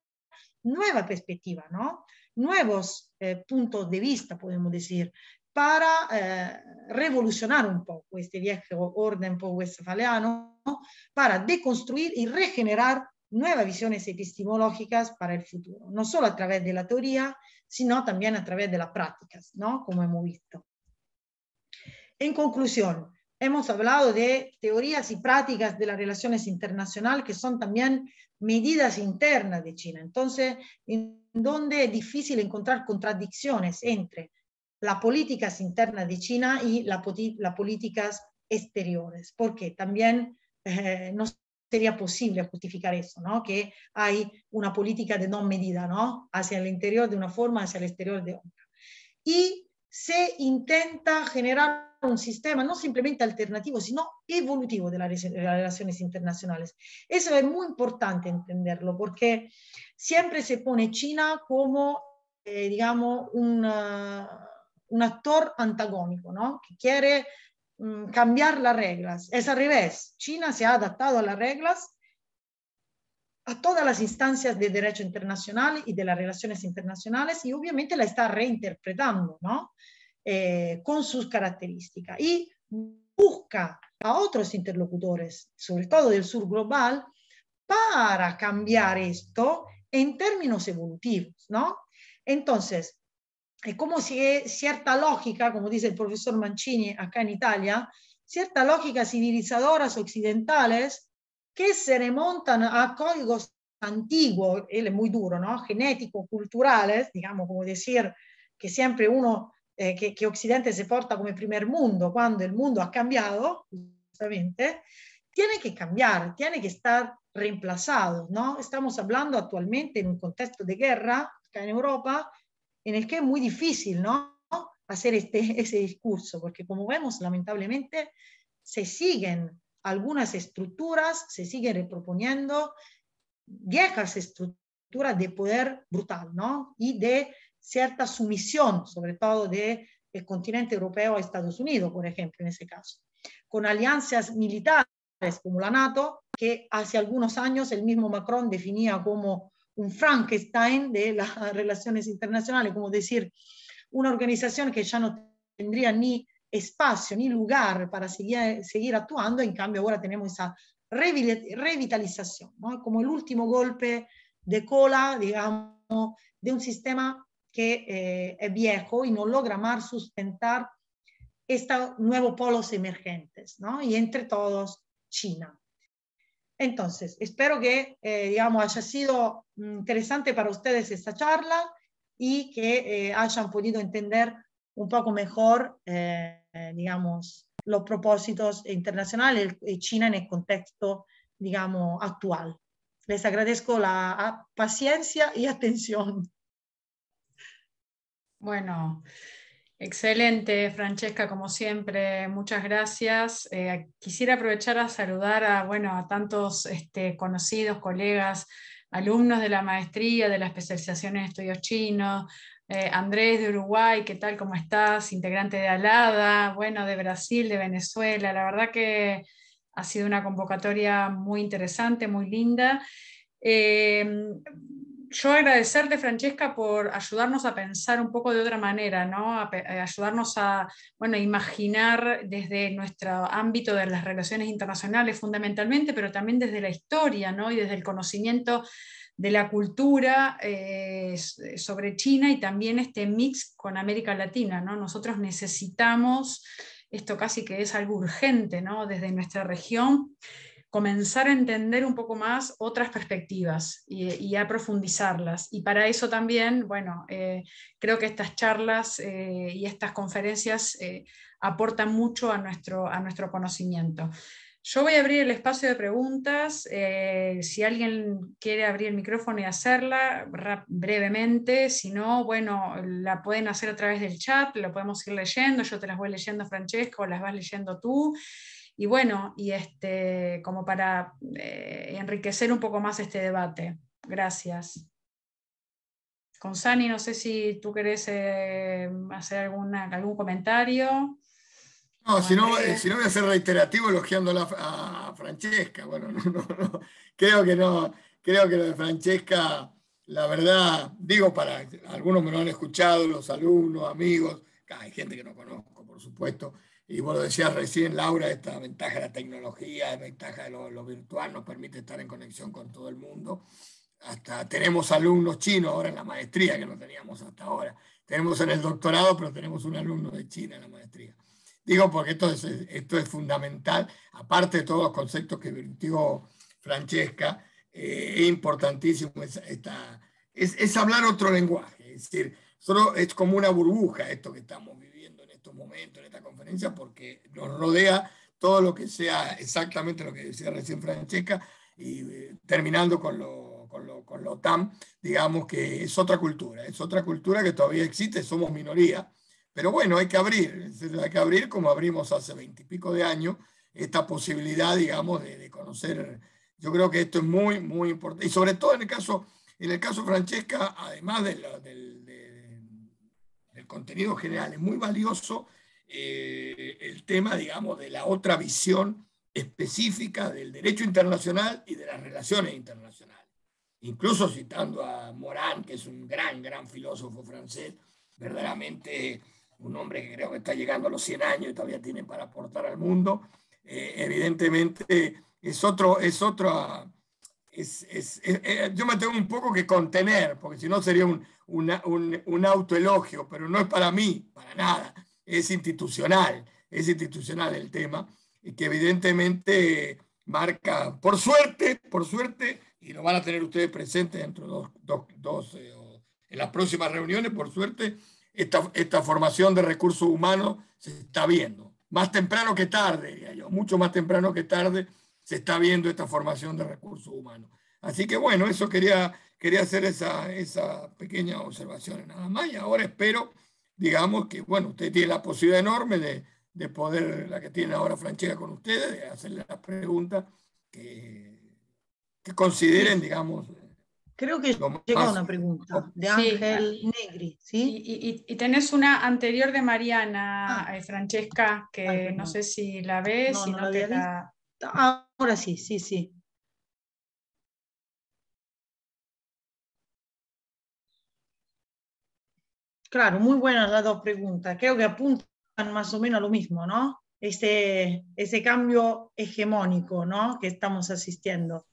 nueva perspectiva, ¿no? nuevos eh, puntos de vista, podemos decir, para eh, revolucionar un poco este viejo orden postwestfaliano, para deconstruir y regenerar nuevas visiones epistemológicas para el futuro, no solo a través de la teoría, sino también a través de las prácticas, ¿no? como hemos visto. En conclusión, hemos hablado de teorías y prácticas de las relaciones internacionales que son también medidas internas de China, entonces, en donde es difícil encontrar contradicciones entre las políticas internas de China y las políticas exteriores, porque también eh, no sería posible justificar eso, ¿no? que hay una política de no medida, ¿no? hacia el interior de una forma, hacia el exterior de otra. Y se intenta generar un sistema no simplemente alternativo, sino evolutivo de las relaciones internacionales. Eso es muy importante entenderlo, porque siempre se pone China como, eh, digamos, un un actor antagónico, ¿no? Que quiere mm, cambiar las reglas. Es al revés. China se ha adaptado a las reglas a todas las instancias de derecho internacional y de las relaciones internacionales y obviamente la está reinterpretando, ¿no? Eh, con sus características y busca a otros interlocutores, sobre todo del sur global, para cambiar esto en términos evolutivos, ¿no? Entonces, es como si cierta lógica, como dice el profesor Mancini acá en Italia, cierta lógica civilizadoras occidentales que se remontan a códigos antiguos, él es muy duro, ¿no? genéticos, culturales, digamos, como decir que siempre uno, eh, que, Occidente se porta como primer mundo, cuando el mundo ha cambiado, justamente, tiene que cambiar, tiene que estar reemplazado, ¿no? Estamos hablando actualmente en un contexto de guerra acá en Europa, en el que es muy difícil ¿no? hacer este, ese discurso, porque como vemos, lamentablemente, se siguen algunas estructuras, se siguen reproponiendo viejas estructuras de poder brutal, ¿no? Y de cierta sumisión, sobre todo del el continente europeo a Estados Unidos, por ejemplo, en ese caso, con alianzas militares como la NATO, que hace algunos años el mismo Macron definía como un Frankenstein de las relaciones internacionales, como decir, una organización que ya no tendría ni espacio ni lugar para seguir, actuando, en cambio ahora tenemos esa revitalización, como el último golpe de cola, digamos, de un sistema que eh, es viejo y no logra más sustentar estos nuevos polos emergentes, y entre todos China. Entonces, espero que, eh, digamos, haya sido mm, interesante para ustedes esta charla y que eh, hayan podido entender un poco mejor, eh, digamos, los propósitos internacionales de China en el contexto, digamos, actual. Les agradezco la paciencia y atención. Bueno,
Excelente, Francesca, como siempre, muchas gracias. Eh, quisiera aprovechar a saludar a, bueno, a tantos este, conocidos, colegas, alumnos de la maestría, de la especialización en estudios chinos, eh, Andrés de Uruguay, ¿qué tal? ¿Cómo estás? Integrante de Alada, bueno, de Brasil, de Venezuela. La verdad que ha sido una convocatoria muy interesante, muy linda. Eh, yo agradecerte, Francesca, por ayudarnos a pensar un poco de otra manera, eh, ayudarnos a bueno, imaginar desde nuestro ámbito de las relaciones internacionales fundamentalmente, pero también desde la historia y desde el conocimiento de la cultura eh, eh, sobre China y también este mix con América Latina. Nosotros necesitamos, esto casi que es algo urgente desde nuestra región comenzar a entender un poco más otras perspectivas y, a profundizarlas. Y para eso también, bueno, eh, creo que estas charlas eh, y estas conferencias eh, aportan mucho a nuestro, a nuestro conocimiento. Yo voy a abrir el espacio de preguntas. si alguien quiere abrir el micrófono y hacerla brevemente, si no, bueno, la pueden hacer a través del chat, lo podemos ir leyendo, yo te las voy leyendo, Francesco, las vas leyendo tú y bueno, y este, como para eh, enriquecer un poco más este debate. Gracias. Con Sani, no sé si tú querés eh, hacer alguna, algún comentario.
No, si no, voy a ser reiterativo elogiando a Francesca. Bueno, no, creo que no, creo que lo de Francesca, la verdad, digo para algunos me lo han escuchado, los alumnos, amigos, hay gente que no conozco, por supuesto, y vos lo decías recién, Laura, esta ventaja de la tecnología, la ventaja de lo, virtual, nos permite estar en conexión con todo el mundo. Hasta tenemos alumnos chinos ahora en la maestría, que no teníamos hasta ahora. Tenemos en el doctorado, pero tenemos un alumno de China en la maestría. Digo porque esto es, esto es fundamental, aparte de todos los conceptos que vertió Francesca, eh, es importantísimo esta, es, hablar otro lenguaje, es decir, solo es como una burbuja esto que estamos viendo momento en esta conferencia porque nos rodea todo lo que sea exactamente lo que decía recién Francesca y eh, terminando con lo, con lo, con, lo, TAM, digamos que es otra cultura, es otra cultura que todavía existe, somos minoría, pero bueno, hay que abrir, hay que abrir como abrimos hace veintipico de años esta posibilidad, digamos, de, conocer. Yo creo que esto es muy, muy importante y sobre todo en el caso, en el caso Francesca, además de la, del contenido general es muy valioso, eh, el tema, digamos, de la otra visión específica del derecho internacional y de las relaciones internacionales. Incluso citando a Morán, que es un gran, gran filósofo francés, verdaderamente un hombre que creo que está llegando a los 100 años y todavía tiene para aportar al mundo, eh, evidentemente es, otro, es otra es, eh, yo me tengo un poco que contener, porque si no sería un, un, un, autoelogio, pero no es para mí, para nada. Es institucional, es institucional el tema, y que evidentemente marca, por suerte, por suerte, y lo van a tener ustedes presentes dentro de dos, dos, dos eh, en las próximas reuniones, por suerte, esta, esta formación de recursos humanos se está viendo. Más temprano que tarde, mucho más temprano que tarde, se está viendo esta formación de recursos humanos. Así que bueno, eso quería, quería hacer esa, esa pequeña observación nada más y ahora espero, digamos que, bueno, usted tiene la posibilidad enorme de, de poder, la que tiene ahora Francesca con ustedes, de hacerle las preguntas que, consideren, digamos, Creo que llega una pregunta de Ángel
Negri. ¿sí? Y, y, tenés una anterior de Mariana, ah. eh, Francesca, que no. sé si la ves, si no, la te la... Ah,
Ahora sí, sí, sí. Claro, muy buenas las dos preguntas. Creo que apuntan más o menos a lo mismo, ¿no? Ese, ese cambio hegemónico, ¿no? Que estamos asistiendo.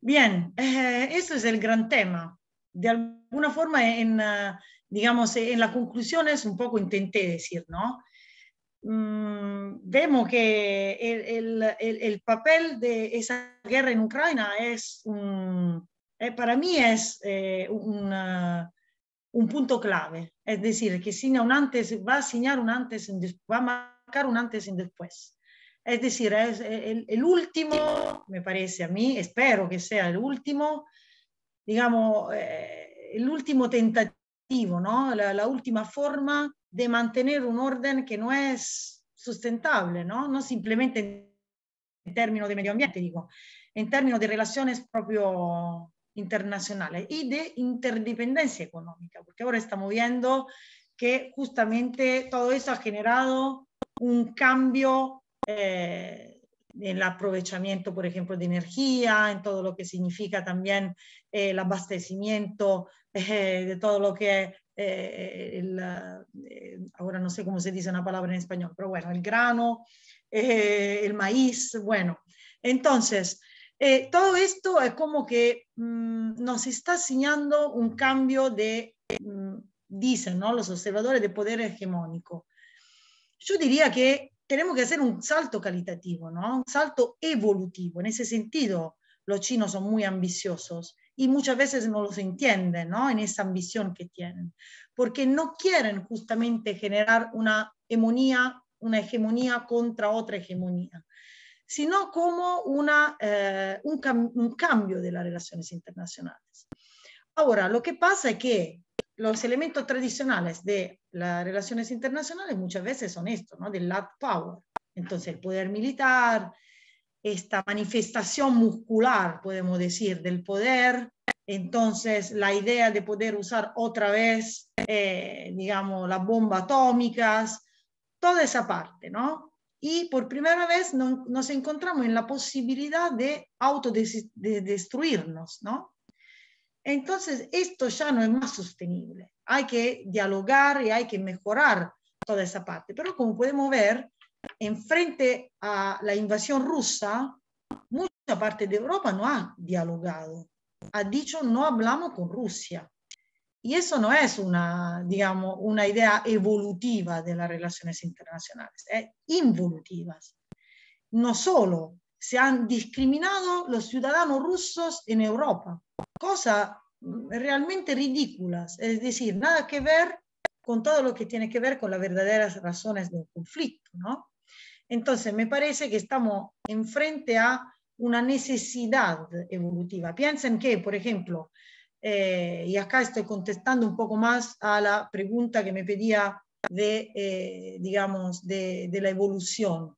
Bien, eh, eso es el gran tema. De alguna forma, en, ah, digamos, en las conclusiones un poco intenté decir, ¿no? Mm, vemos que el, papel de esa guerra en Ucrania es un, eh, para mí es eh, un punto clave. Es decir, que un antes, va a un antes, va a marcar un antes y después. Es decir, es eh, el, último, me parece a mí, espero que sea el último, digamos, el último tentativo, ¿no? la, la, última forma de mantener un orden que no es sustentable, ¿no? No simplemente en términos de medio ambiente, digo, en términos de relaciones propio internacionales y de interdependencia económica, porque ahora estamos viendo que justamente todo eso ha generado un cambio eh, en el aprovechamiento, por ejemplo, de energía, en todo lo que significa también el abastecimiento eh, de todo lo que el, eh, eh, eh, ahora no sé cómo se dice una palabra en español, pero bueno, el grano, el maíz, bueno. Entonces, todo esto es como que mm, nos está enseñando un cambio de, mm, dicen ¿no? los observadores, de poder hegemónico. Yo diría que tenemos que hacer un salto calitativo, ¿no? un salto evolutivo. En ese sentido, los chinos son muy ambiciosos y muchas veces no los entienden ¿no? En esa ambición que tienen, porque no quieren justamente generar una hegemonía, una hegemonía contra otra hegemonía, sino como una, eh, un, cambio de las relaciones internacionales. Ahora, lo que pasa es que los elementos tradicionales de las relaciones internacionales muchas veces son estos, ¿no? Del hard power. Entonces, el poder militar, esta manifestación muscular, podemos decir, del poder. Entonces, la idea de poder usar otra vez, eh, digamos, las bombas atómicas, toda esa parte, ¿no? Y por primera vez nos encontramos en la posibilidad de autodestruirnos, ¿no? Entonces, esto ya no es más sostenible. Hay que dialogar y hay que mejorar toda esa parte. Pero como podemos ver, enfrente a la invasión rusa, mucha parte de Europa no ha dialogado, ha dicho no hablamos con Rusia. Y eso no es una, digamos, una idea evolutiva de las relaciones internacionales, es involutiva. No solo se han discriminado los ciudadanos rusos en Europa, cosa realmente ridículas, es decir, nada que ver con todo lo que tiene que ver con las verdaderas razones del conflicto, ¿no? Entonces, me parece que estamos enfrente a una necesidad evolutiva. Piensen que, por ejemplo, eh, y acá estoy contestando un poco más a la pregunta que me pedía de, eh, digamos, de, la evolución.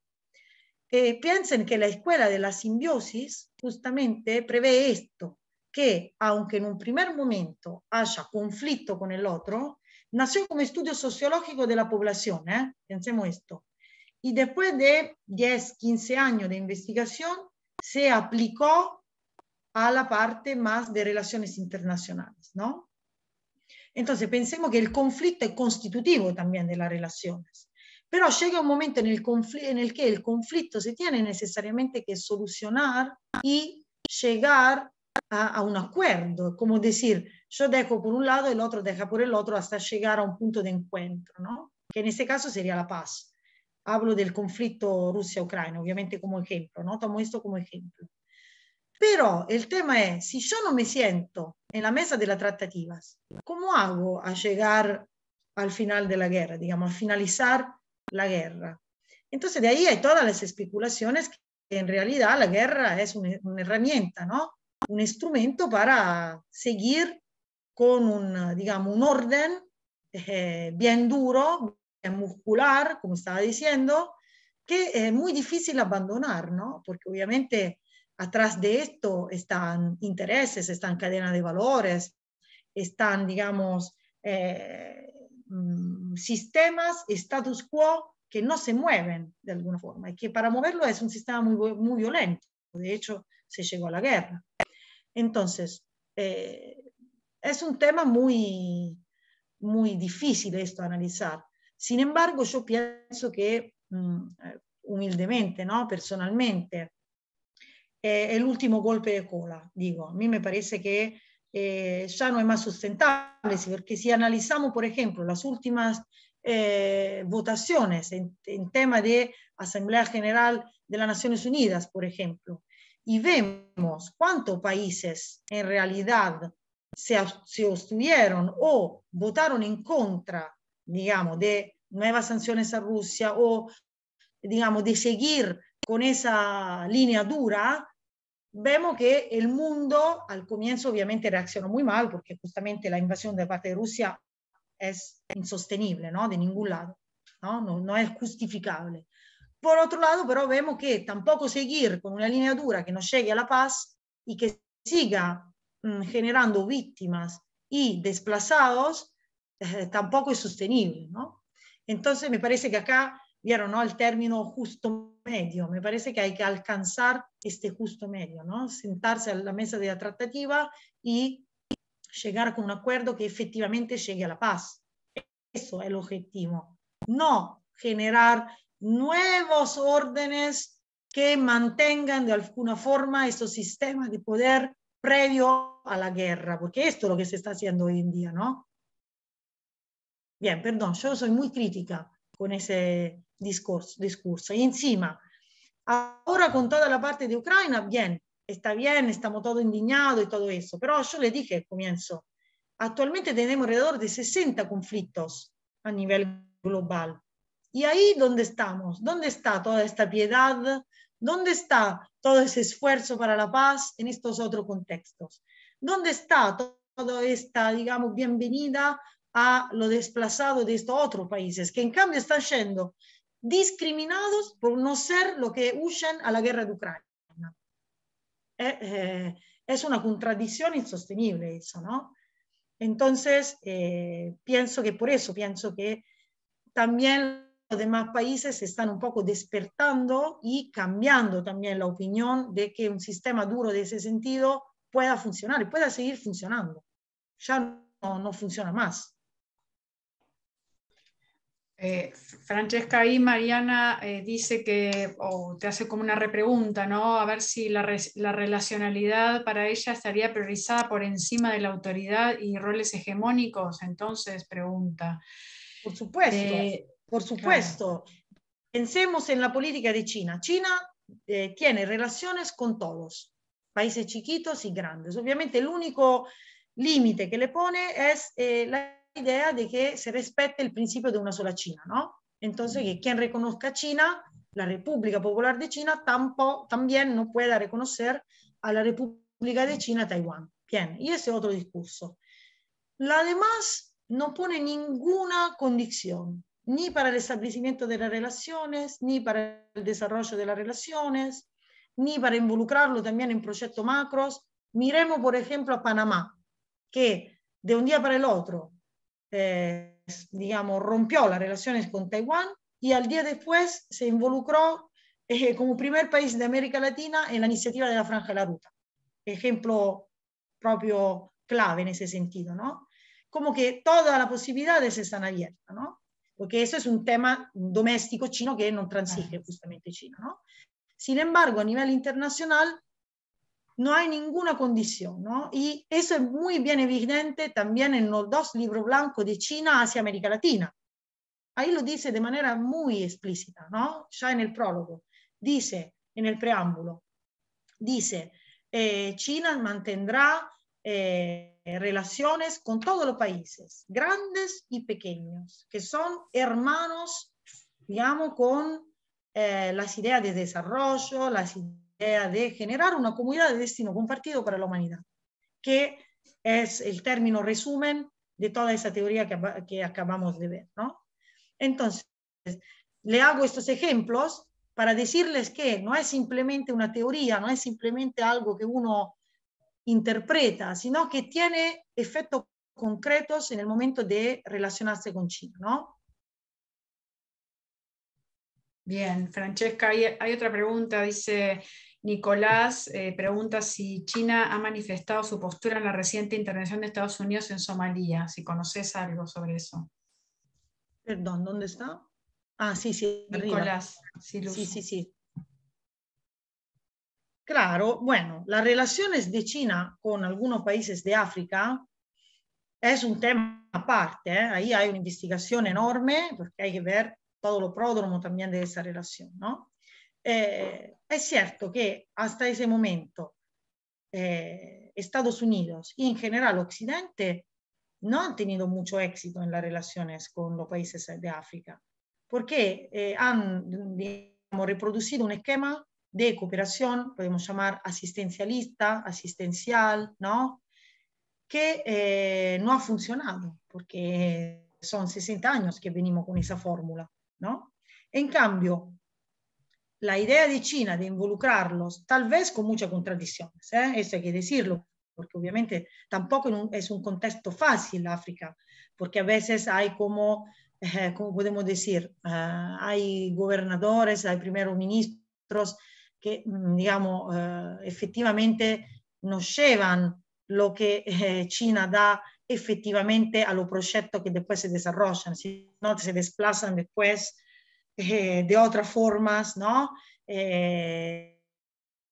Eh, piensen que la escuela de la simbiosis justamente prevé esto, que aunque en un primer momento haya conflicto con el otro, nació como estudio sociológico de la población, pensemos esto, y después de 10, 15 años de investigación, se aplicó a la parte más de relaciones internacionales, ¿no? Entonces, pensemos que el conflicto es constitutivo también de las relaciones, pero llega un momento en el, en el que el conflicto se tiene necesariamente que solucionar y llegar a, un acuerdo, como decir, yo dejo por un lado, el otro deja por el otro hasta llegar a un punto de encuentro, ¿no? Que en este caso sería la paz hablo del conflicto rusia ucrania obviamente como ejemplo, ¿no? Tomo esto como ejemplo. Pero el tema es, si yo no me siento en la mesa de las tratativas, ¿cómo hago a llegar al final de la guerra, digamos, a finalizar la guerra? Entonces de ahí hay todas las especulaciones que en realidad la guerra es una, herramienta, ¿no? Un instrumento para seguir con un, digamos, un orden eh, bien duro, muscular, como estaba diciendo, que es muy difícil abandonar, ¿no? Porque obviamente atrás de esto están intereses, están cadenas de valores, están, digamos, eh, mm, sistemas, status quo que no se mueven de alguna forma y que para moverlo es un sistema muy, muy violento. De hecho, se llegó a la guerra. Entonces, eh, es un tema muy, muy difícil esto analizar. Sin embargo, yo pienso que, mm, eh, humildemente, no? personalmente, eh, el último golpe de cola, digo. A mí me parece que eh, ya no es más sustentable, porque si analizamos, por ejemplo, las últimas votaciones en, tema de Asamblea General de las Naciones Unidas, por ejemplo, y vemos cuántos países en realidad se, se o votaron en contra digamos, de nuevas sanciones a Rusia o, digamos, de seguir con esa línea dura, vemos que el mundo al comienzo obviamente reaccionó muy mal porque justamente la invasión de parte de Rusia es insostenible, ¿no? De ningún lado, ¿no? No, es justificable. Por otro lado, pero vemos que tampoco seguir con una línea dura que no llegue a la paz y que siga mm, generando víctimas y desplazados tampoco es sostenible. ¿no? Entonces me parece que acá vieron ¿no? el término justo medio, me parece que hay que alcanzar este justo medio, ¿no? sentarse a la mesa de la tratativa y llegar con un acuerdo que efectivamente llegue a la paz. Eso es el objetivo, no generar nuevos órdenes que mantengan de alguna forma estos sistemas de poder previo a la guerra, porque esto es lo que se está haciendo hoy en día, ¿no? Bien, perdón, yo soy muy crítica con ese discurso. discurso. Y encima, ahora con toda la parte de Ucrania, bien, está bien, estamos todos indignados y todo eso, pero yo le dije al comienzo, actualmente tenemos alrededor de 60 conflictos a nivel global. Y ahí dónde estamos, dónde está toda esta piedad, dónde está todo ese esfuerzo para la paz en estos otros contextos, dónde está toda esta, digamos, bienvenida a lo desplazado de estos otros países, que en cambio están siendo discriminados por no ser lo que huyen a la guerra de Ucrania. Eh, eh, es una contradicción insostenible eso, ¿no? Entonces, eh, pienso que por eso, pienso que también los demás países están un poco despertando y cambiando también la opinión de que un sistema duro de ese sentido pueda funcionar y pueda seguir funcionando. Ya no funciona más. Eh,
Francesca y Mariana eh, dice que, o te hace como una repregunta, ¿no? A ver si la, relacionalidad para ella estaría priorizada por encima de la autoridad y
roles hegemónicos, entonces pregunta. Por supuesto, eh, por supuesto. Pensemos en la política de China. China tiene relaciones con todos, países chiquitos y grandes. Obviamente el único límite que le pone es la idea de que se respete el principio de una sola China, ¿no? Entonces, que quien reconozca China, la República Popular de China, tampoco, también no pueda reconocer a la República de China Taiwán. Bien, y ese otro discurso. La demás no pone ninguna condición, ni para el establecimiento de las relaciones, ni para el desarrollo de las relaciones, ni para involucrarlo también en proyectos macros. Miremos, por ejemplo, a Panamá, que de un día para el otro eh, digamos, rompió las relaciones con Taiwán y al día después se involucró eh, como primer país de América Latina en la iniciativa de la Franja de la Ruta. Ejemplo propio clave en ese sentido, ¿no? Como que todas las posibilidades están abiertas, ¿no? Porque eso es un tema doméstico chino que no transige justamente China, ¿no? Sin embargo, a nivel internacional, no hay ninguna condición, ¿no? Y eso es muy bien evidente también en los dos libros blancos de China hacia América Latina. Ahí lo dice de manera muy explícita, ¿no? Ya en el prólogo, dice, en el preámbulo, dice, eh, China mantendrá eh, relaciones con todos los países, grandes y pequeños, que son hermanos, digamos, con eh, las ideas de desarrollo, las ideas de generar una comunidad de destino compartido para la humanidad, que es el término resumen de toda esa teoría que, acabamos de ver. ¿no? Entonces, le hago estos ejemplos para decirles que no es simplemente una teoría, no es simplemente algo que uno interpreta, sino que tiene efectos concretos en el momento de relacionarse con China, ¿no? Bien, Francesca, hay, otra pregunta, dice, Nicolás
eh, pregunta si China ha manifestado su postura en la reciente intervención de Estados Unidos
en Somalia, si conoces algo sobre eso. Perdón, ¿dónde está? Ah, sí, sí. Nicolás. Sí, sí, sí, Claro, bueno, las relaciones de China con algunos países de África es un tema aparte, ¿eh? ahí hay una investigación enorme porque hay que ver todo lo pródromo también de esa relación, ¿no? Eh, es cierto que hasta ese momento eh, Estados Unidos y en general Occidente no han tenido mucho éxito en las relaciones con los países de África, porque eh, han reproducido un esquema de cooperación, podemos llamar asistencialista, asistencial, ¿no? que no ha funcionado, porque son 60 años que venimos con esa fórmula. ¿no? En cambio, la idea de China de involucrarlos, tal vez con muchas contradicciones, ¿eh? eso hay que decirlo, porque obviamente tampoco es un contexto fácil África, porque a veces hay como, eh, como podemos decir, ah, hay gobernadores, hay primeros ministros que, mm, digamos, eh, efectivamente nos llevan lo que China da efectivamente a los proyectos que después se desarrollan, si no se desplazan después eh, de otras formas, ¿no? Eh,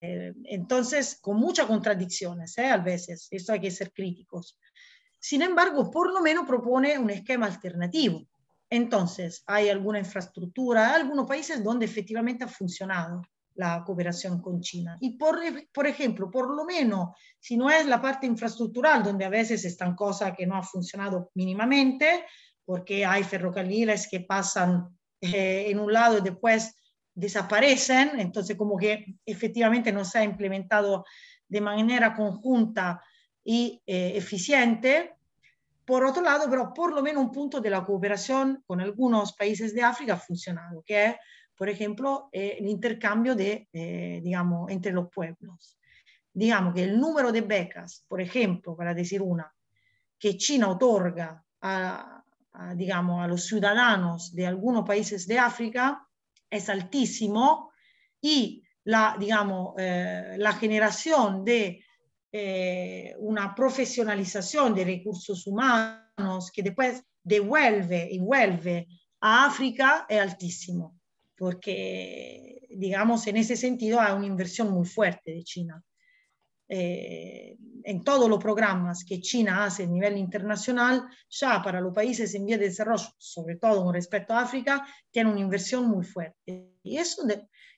eh, entonces, con muchas contradicciones, ¿eh? a veces, esto hay que ser críticos. Sin embargo, por lo menos propone un esquema alternativo. Entonces, hay alguna infraestructura, algunos países donde efectivamente ha funcionado la cooperación con China. Y por, por ejemplo, por lo menos, si no es la parte infraestructural, donde a veces están cosas que no han funcionado mínimamente, porque hay ferrocarriles que pasan eh, en un lado y después desaparecen, entonces como que efectivamente no se ha implementado de manera conjunta y eh, eficiente. Por otro lado, pero por lo menos un punto de la cooperación con algunos países de África ha funcionado, que es, por ejemplo, eh, el intercambio de, digamos, entre los pueblos. Digamos que el número de becas, por ejemplo, para decir una, que China otorga a, digamos, a los ciudadanos de algunos países de África es altísimo y la, digamos, eh, la generación de eh, una profesionalización de recursos humanos que después devuelve y vuelve a África es altísimo, porque, digamos, en ese sentido hay una inversión muy fuerte de China. Eh, en todos los programas que China hace a nivel internacional, ya para los países en vía de desarrollo, sobre todo con respecto a África, tiene una inversión muy fuerte. Y eso,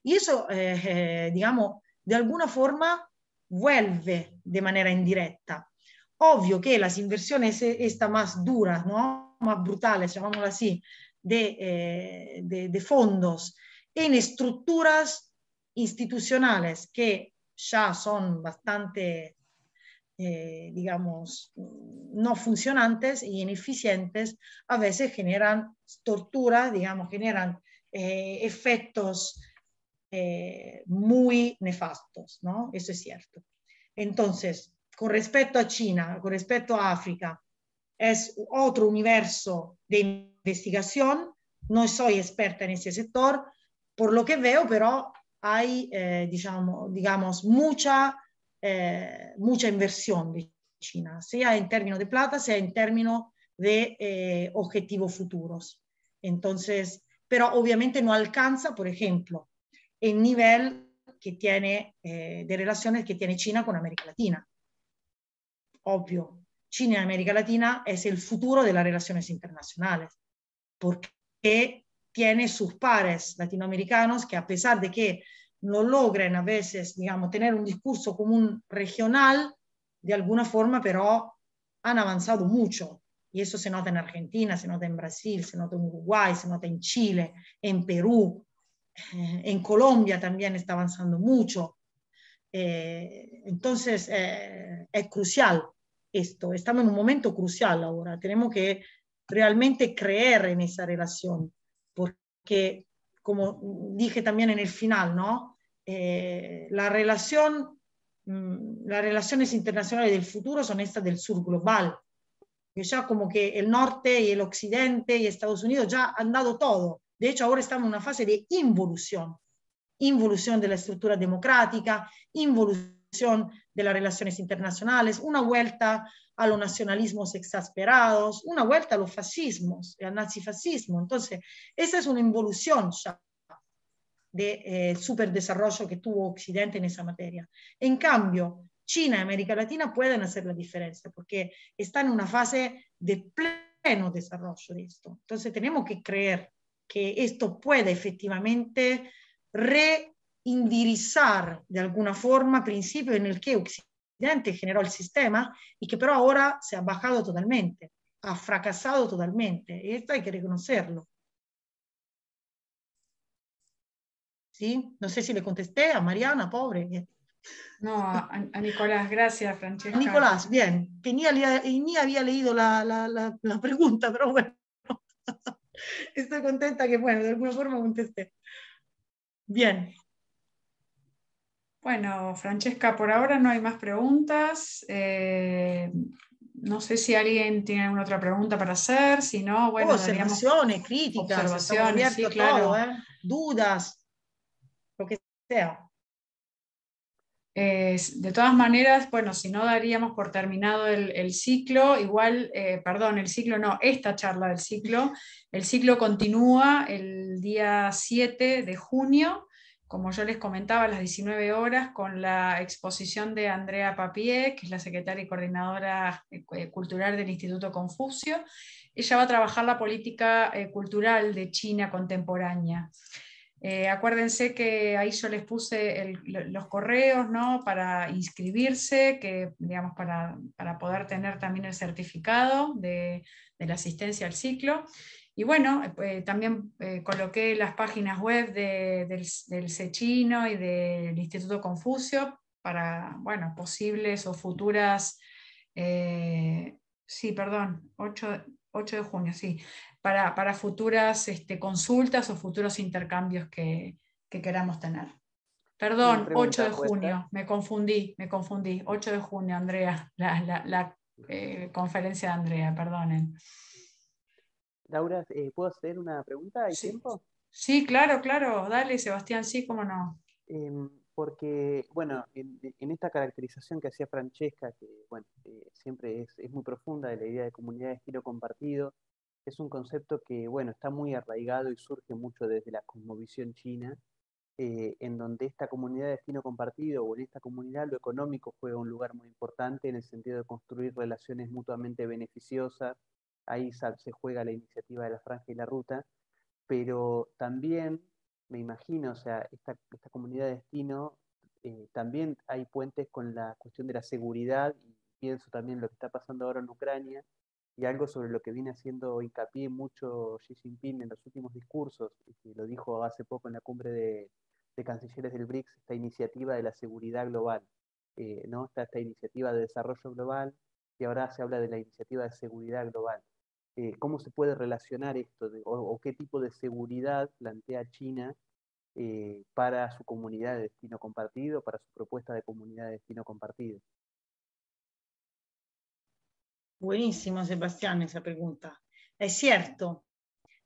y eso eh, eh, digamos, de alguna forma vuelve de manera indirecta. Obvio que las inversiones, esta más duras, ¿no? más brutales, llamémoslo así, de, de, de fondos en estructuras institucionales que ya son bastante, eh, digamos, no funcionantes y ineficientes, a veces generan tortura, digamos, generan eh, efectos eh, muy nefastos, ¿no? Eso es cierto. Entonces, con respecto a China, con respecto a África, es otro universo de investigación. No soy experta en ese sector, por lo que veo, pero hay, eh, digamos, mucha, eh, mucha inversión de China, sea en términos de plata, sea en términos de eh, objetivos futuros. Entonces, pero obviamente no alcanza, por ejemplo, el nivel que tiene, de relaciones que tiene China con América Latina. Obvio, China y América Latina es el futuro de las relaciones internacionales, porque tiene sus pares latinoamericanos que a pesar de que no logren a veces, digamos, tener un discurso común regional, de alguna forma pero han avanzado mucho. Y eso se nota en Argentina, se nota en Brasil, se nota en Uruguay, se nota en Chile, en Perú, eh, en Colombia también está avanzando mucho. Eh, entonces, eh, es crucial esto. Estamos en un momento crucial ahora. Tenemos que realmente creer en esa relación porque como dije también en el final, ¿no? Eh, la relación, mm, las relaciones internacionales del futuro son estas del sur global. ya como que el norte y el occidente y Estados Unidos ya han dado todo. De hecho, ahora estamos en una fase de involución. Involución de la estructura democrática, involución de las relaciones internacionales, una vuelta a los nacionalismos exasperados, una vuelta a los fascismos, al nazifascismo. Entonces, esa es una involución de eh, superdesarrollo que tuvo Occidente en esa materia. En cambio, China y América Latina pueden hacer la diferencia porque están en una fase de pleno desarrollo de esto. Entonces tenemos que creer que esto puede efectivamente re indirizar de alguna forma principios principio el que Occidente generó el sistema y que pero ahora se ha bajado totalmente, ha fracasado totalmente esto hay que reconocerlo. ¿Sí? No sé si le contesté a Mariana, pobre.
No, a, Nicolás, gracias, Francesca. Nicolás,
bien, que ni, ni había leído la, pregunta, pero bueno, estoy contenta que, bueno, de alguna forma contesté. Bien, bueno,
Francesca, por ahora no hay más preguntas. Eh, no sé si alguien tiene alguna otra pregunta para hacer, si no, bueno, observaciones, críticas, observaciones, ¿eh? dudas, lo que sea. de todas maneras, bueno, si no daríamos por terminado el, ciclo, igual, eh, perdón, el ciclo no, esta charla del ciclo, el ciclo continúa el día 7 de junio como yo les comentaba, a las 19 horas con la exposición de Andrea Papier, que es la secretaria y coordinadora eh, cultural del Instituto Confucio. Ella va a trabajar la política eh, cultural de China contemporánea. Eh, acuérdense que ahí yo les puse los correos ¿no? para inscribirse, que, digamos, para, poder tener también el certificado de, de la asistencia al ciclo. Y bueno, eh, también eh, coloqué las páginas web del, del y del Instituto Confucio para, bueno, posibles o futuras, eh, sí, perdón, 8, de junio, sí, para, futuras este, consultas o futuros intercambios que, queramos tener. Perdón, 8 de junio, me confundí, me confundí, 8 de junio, Andrea, la, la conferencia de Andrea,
perdonen. Laura, eh, ¿puedo hacer una pregunta? ¿Hay tiempo?
Sí, claro, claro. Dale, Sebastián, sí, cómo no.
Em, porque, bueno, en, esta caracterización que hacía Francesca, que eh, siempre es, muy profunda de la idea de comunidad de estilo compartido, es un concepto que, bueno, está muy arraigado y surge mucho desde la cosmovisión china, eh, en donde esta comunidad de destino compartido o en esta comunidad lo económico juega un lugar muy importante en el sentido de construir relaciones mutuamente beneficiosas ahí se juega la iniciativa de la franja y la ruta, pero también me imagino, o sea, esta, comunidad de destino, eh, también hay puentes con la cuestión de la seguridad, y pienso también lo que está pasando ahora en Ucrania, y algo sobre lo que viene haciendo hincapié mucho Xi Jinping en los últimos discursos, y lo dijo hace poco en la cumbre de, cancilleres del BRICS, esta iniciativa de la seguridad global, eh, ¿no? Está esta iniciativa de desarrollo global, y ahora se habla de la iniciativa de seguridad global. Eh, cómo se puede relacionar esto o, qué tipo de seguridad plantea China eh, para su comunidad de destino compartido, para su propuesta de comunidad de destino compartido.
Buenísimo, Sebastián, esa pregunta. Es cierto,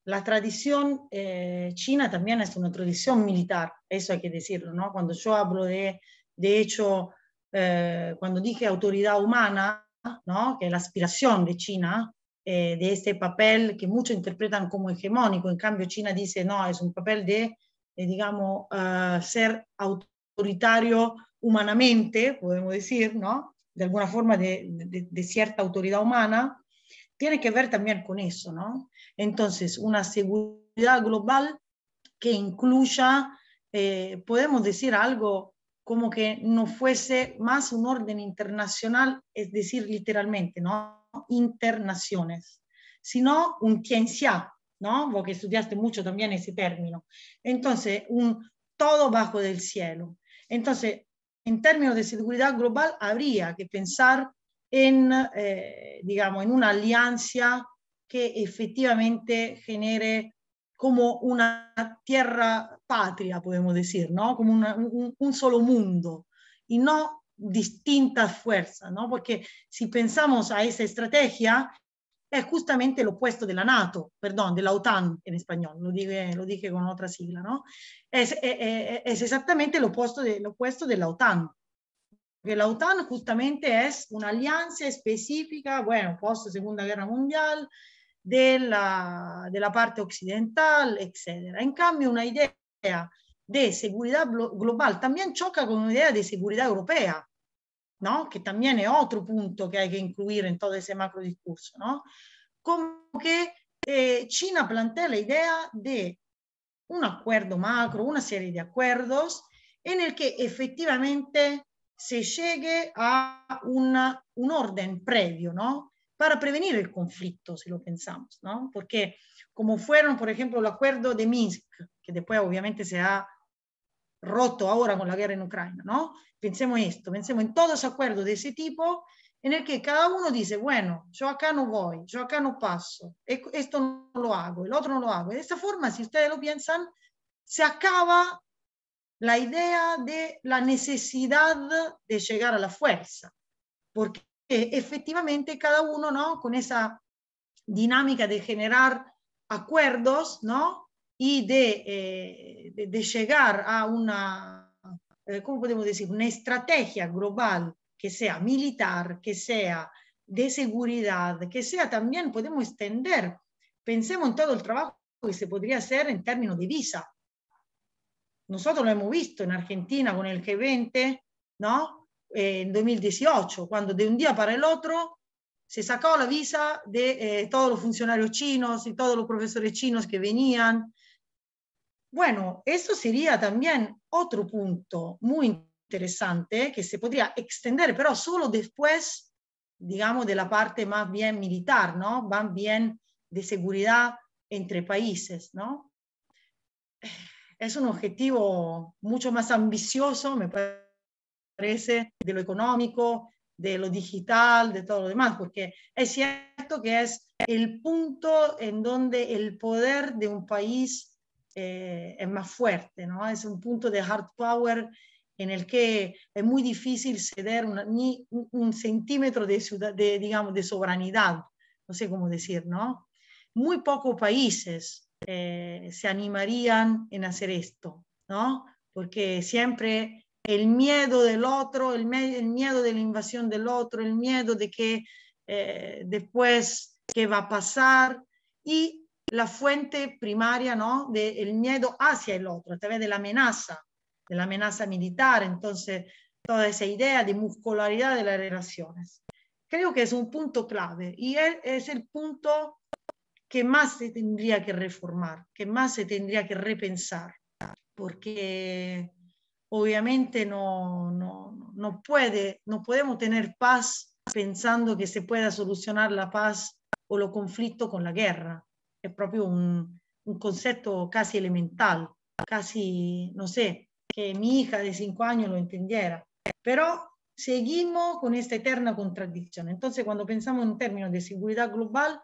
la tradición eh, china también es una tradición militar, eso hay que decirlo, ¿no? Cuando yo hablo de, de hecho, cuando dije autoridad humana, ¿no? Que es la aspiración de China eh, de este papel que muchos interpretan como hegemónico. En cambio, China dice, no, es un papel de, eh, digamos, ah, ser autoritario humanamente, podemos decir, ¿no? De alguna forma de, cierta autoridad humana. Tiene que ver también con eso, ¿no? Entonces, una seguridad global que incluya, eh, podemos decir algo como que no fuese más un orden internacional, es decir, literalmente, ¿no? internaciones, sino un ciencia, ¿no? Vos que estudiaste mucho también ese término. Entonces, un todo bajo del cielo. Entonces, en términos de seguridad global, habría que pensar en, eh, digamos, en una alianza que efectivamente genere como una tierra patria, podemos decir, ¿no? Como un, un, solo mundo, y no distintas fuerzas, ¿no? Porque si pensamos a esa estrategia, es justamente lo opuesto de la NATO, perdón, de la OTAN en español, lo dije, lo dije con otra sigla, ¿no? Es, es, eh, eh, es exactamente lo opuesto, de, lo opuesto de la OTAN. Porque la OTAN justamente es una alianza específica, bueno, post Segunda Guerra Mundial, de la, de la parte occidental, etc. En cambio, una idea de seguridad global también choca con una idea de seguridad europea, ¿no? que también es otro punto que hay que incluir en todo ese macro discurso. ¿no? Como que eh, China plantea la idea de un acuerdo macro, una serie de acuerdos en el que efectivamente se llegue a un orden previo, ¿no? Para prevenir el conflicto, si lo pensamos, ¿no? Porque como fueron, por ejemplo, el acuerdo de Minsk, que después obviamente se ha roto ahora con la guerra en Ucrania, ¿no? Pensemos esto, pensemos en todos acuerdos de ese tipo en el que cada uno dice, bueno, yo acá no voy, yo acá no paso, e-, esto no lo hago, el otro no lo hago. De esta forma, si ustedes lo piensan, se acaba la idea de la necesidad de llegar a la fuerza, porque efectivamente cada uno, ¿no? Con esa dinámica de generar acuerdos, ¿no? y eh, de, llegar a una, eh, ¿cómo podemos decir? Una estrategia global que sea militar, que sea de seguridad, que sea también, podemos extender, pensemos en todo el trabajo que se podría hacer en términos de visa. Nosotros lo hemos visto en Argentina con el G20, ¿no? Eh, en 2018, cuando de un día para el otro se sacó la visa de todos los funcionarios chinos y todos los profesores chinos que venían bueno, eso sería también otro punto muy interesante que se podría extender, pero solo después, digamos, de la parte más bien militar, ¿no? Más bien de seguridad entre países, ¿no? Es un objetivo mucho más ambicioso, me parece, de lo económico, de lo digital, de todo lo demás, porque es cierto que es el punto en donde el poder de un país eh, es más fuerte, ¿no? Es un punto de hard power en el que es muy difícil ceder ni un centímetro de, digamos, de soberanidad, no sé cómo decir, ¿no? Muy pocos países eh, se animarían en hacer esto, ¿no? Porque siempre el miedo del otro, el, el miedo de la invasión del otro, el miedo de que eh, después qué va a pasar y la fuente primaria ¿no? del miedo hacia el otro, a través de la amenaza, de la amenaza militar. Entonces, toda esa idea de muscularidad de las relaciones. Creo que es un punto clave y es el punto que más se tendría que reformar, que más se tendría que repensar, porque obviamente no, puede, no podemos tener paz pensando que se pueda solucionar la paz o los conflictos con la guerra. Es propio un, un concepto casi elemental, casi, no sé, que mi hija de cinco años lo entendiera. Pero seguimos con esta eterna contradicción. Entonces, cuando pensamos en términos de seguridad global,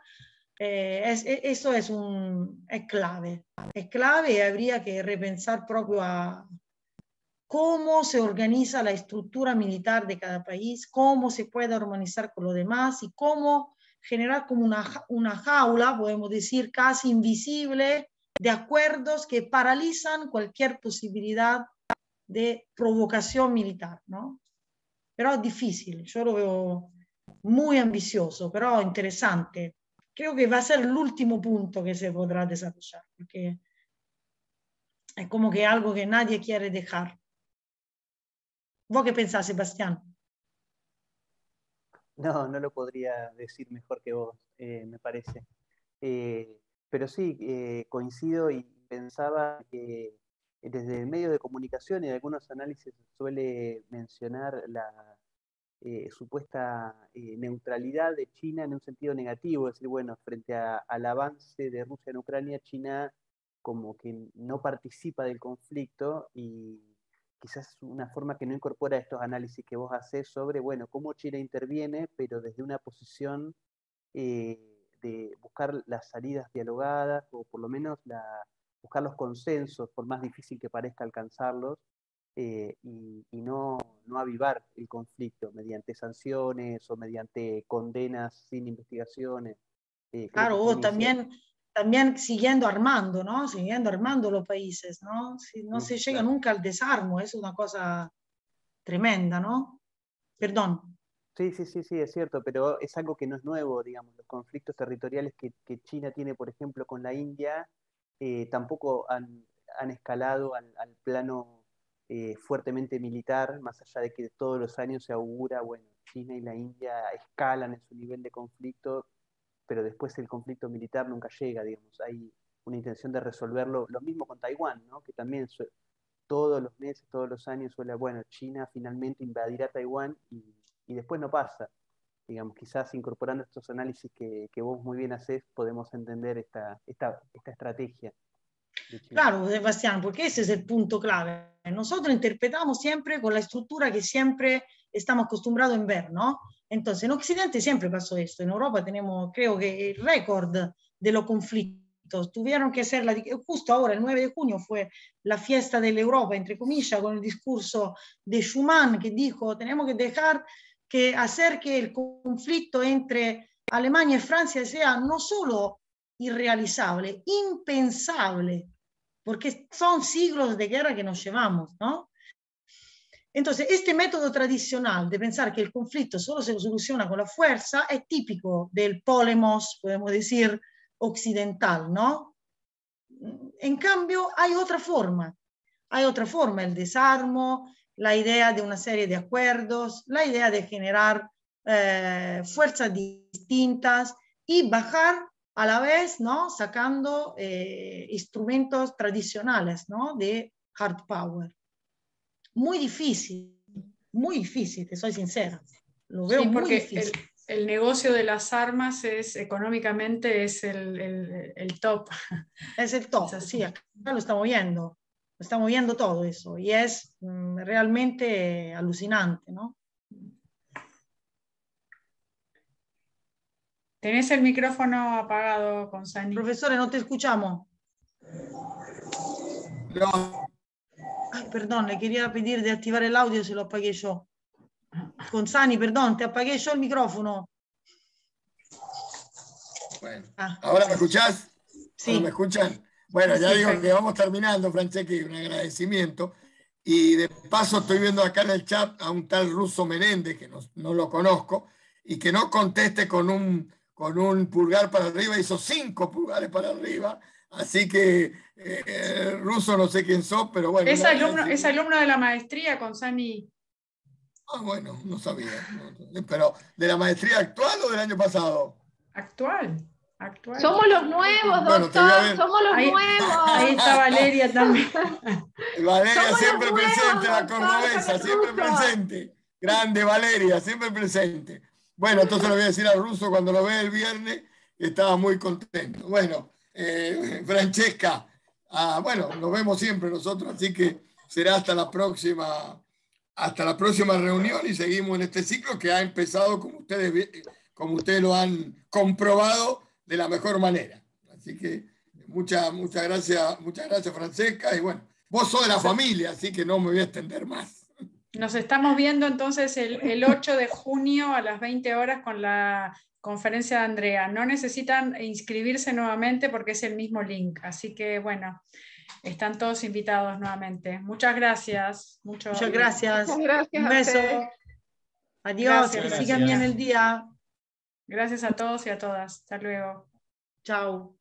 eh, e, eso es, un, clave. Es clave y habría que repensar propio a cómo se organiza la estructura militar de cada país, cómo se puede armonizar con lo demás y cómo generar como una, una jaula, podemos decir, casi invisible, de acuerdos que paralizan cualquier posibilidad de provocación militar, ¿no? Pero es difícil, yo lo veo muy ambicioso, pero interesante. Creo que va a ser el último punto que se podrá desarrollar, porque es como que algo que nadie quiere dejar. ¿Vos qué pensás, Sebastián?
No, no lo podría decir mejor que vos, eh, me parece. Eh, pero sí, eh, coincido y pensaba que desde el medio de comunicación y algunos análisis suele mencionar la supuesta neutralidad de China en un sentido negativo, es decir, bueno, frente al avance de Rusia en Ucrania, China como que no participa del conflicto y quizás una forma que no incorpora estos análisis que vos haces sobre, bueno, cómo China interviene, pero desde una posición eh, de buscar las salidas dialogadas o por lo menos la, buscar los consensos, por más difícil que parezca alcanzarlos, eh, y, no, no, avivar el conflicto mediante sanciones o mediante condenas sin investigaciones. Eh, claro, vos también
también siguiendo armando, ¿no? Siguiendo armando los países, ¿no? no mm, se llega nunca al desarmo, es una cosa tremenda, ¿no?
Perdón. Sí, sí, sí, sí, es cierto, pero es algo que no es nuevo, digamos, los conflictos territoriales que, China tiene, por ejemplo, con la India, eh, tampoco han, escalado al, plano eh, fuertemente militar, más allá de que todos los años se augura, bueno, China y la India escalan en su nivel de conflicto, pero después el conflicto militar nunca llega, digamos, hay una intención de resolverlo, lo mismo con Taiwán, ¿no? que también todos los meses, todos los años suele, bueno, China finalmente invadirá Taiwán y, después no pasa. Digamos, quizás incorporando estos análisis que, vos muy bien haces, podemos entender esta, esta estrategia. Claro,
Sebastián, porque ese es el punto clave. Nosotros interpretamos siempre con la estructura que siempre estamos acostumbrados a ver, ¿no? Entonces, en Occidente siempre pasó esto. En Europa tenemos, creo que, el eh, récord de los conflictos. Tuvieron que ser, la, justo ahora, el 9 de junio, fue la fiesta de la Europa, entre comillas, con el discurso de Schumann, que dijo, tenemos que dejar que hacer que el conflicto entre Alemania y Francia sea no solo irrealizable, impensable, porque son siglos de guerra que nos llevamos, ¿no? Entonces, este método tradicional de pensar que el conflicto solo se soluciona con la fuerza es típico del polemos, podemos decir, occidental, ¿no? En cambio, hay otra forma. Hay otra forma, el desarmo, la idea de una serie de acuerdos, la idea de generar eh, fuerzas distintas y bajar a la vez, ¿no? Sacando eh, instrumentos tradicionales, ¿no? De hard power muy difícil, muy difícil, te soy sincera. Lo veo porque
El, negocio de las armas es
económicamente es el, top. Es el top, sí, acá lo estamos viendo. Lo estamos viendo todo eso y es mm, realmente eh, alucinante, ¿no? Tenés el micrófono apagado, Consani. Profesores, no te escuchamos. No, perdón, le quería pedir de activar el audio, se lo apagué yo. Gonzani, perdón, te apagué yo el micrófono.
Bueno, ah. ¿ahora me escuchás?
Sí. ¿Me escuchan?
Bueno, ya digo que vamos terminando, y un agradecimiento. Y de paso estoy viendo acá en el chat a un tal Ruso Menéndez, que no, no lo conozco, y que no conteste con un, con un pulgar para arriba, hizo cinco pulgares para arriba Así que eh, Russo no sé quién sos, pero bueno. Es alumno,
de la maestría con Sami. Ah,
bueno, no sabía. Pero, ¿de la maestría actual o del año pasado? Actual. Actual. Somos los nuevos, doctor. Somos los nuevos. Ahí está Valeria también. Valeria siempre presente, la cordobesa, siempre presente. Grande Valeria, siempre presente. Bueno, entonces lo voy a decir al Russo cuando lo ve el viernes, estaba muy contento. Bueno, eh, Francesca. Ah, bueno, nos vemos siempre nosotros, así que será hasta la próxima, hasta la próxima reunión y seguimos en este ciclo que ha empezado como ustedes, como ustedes lo han comprobado de la mejor manera. Así que muchas, muchas gracias, muchas gracias Francesca y bueno, vos sos de la familia, así que no me voy a extender más.
Nos estamos viendo entonces el 8 de junio a las 20 horas con la conferencia de Andrea. No necesitan inscribirse nuevamente porque es el mismo link. Así que bueno, están todos invitados nuevamente. Muchas gracias. Muchas gracias. gracias. Un beso.
Adiós. Gracias. Que sigan bien el
día. Gracias a todos y a todas. Hasta luego. Chao.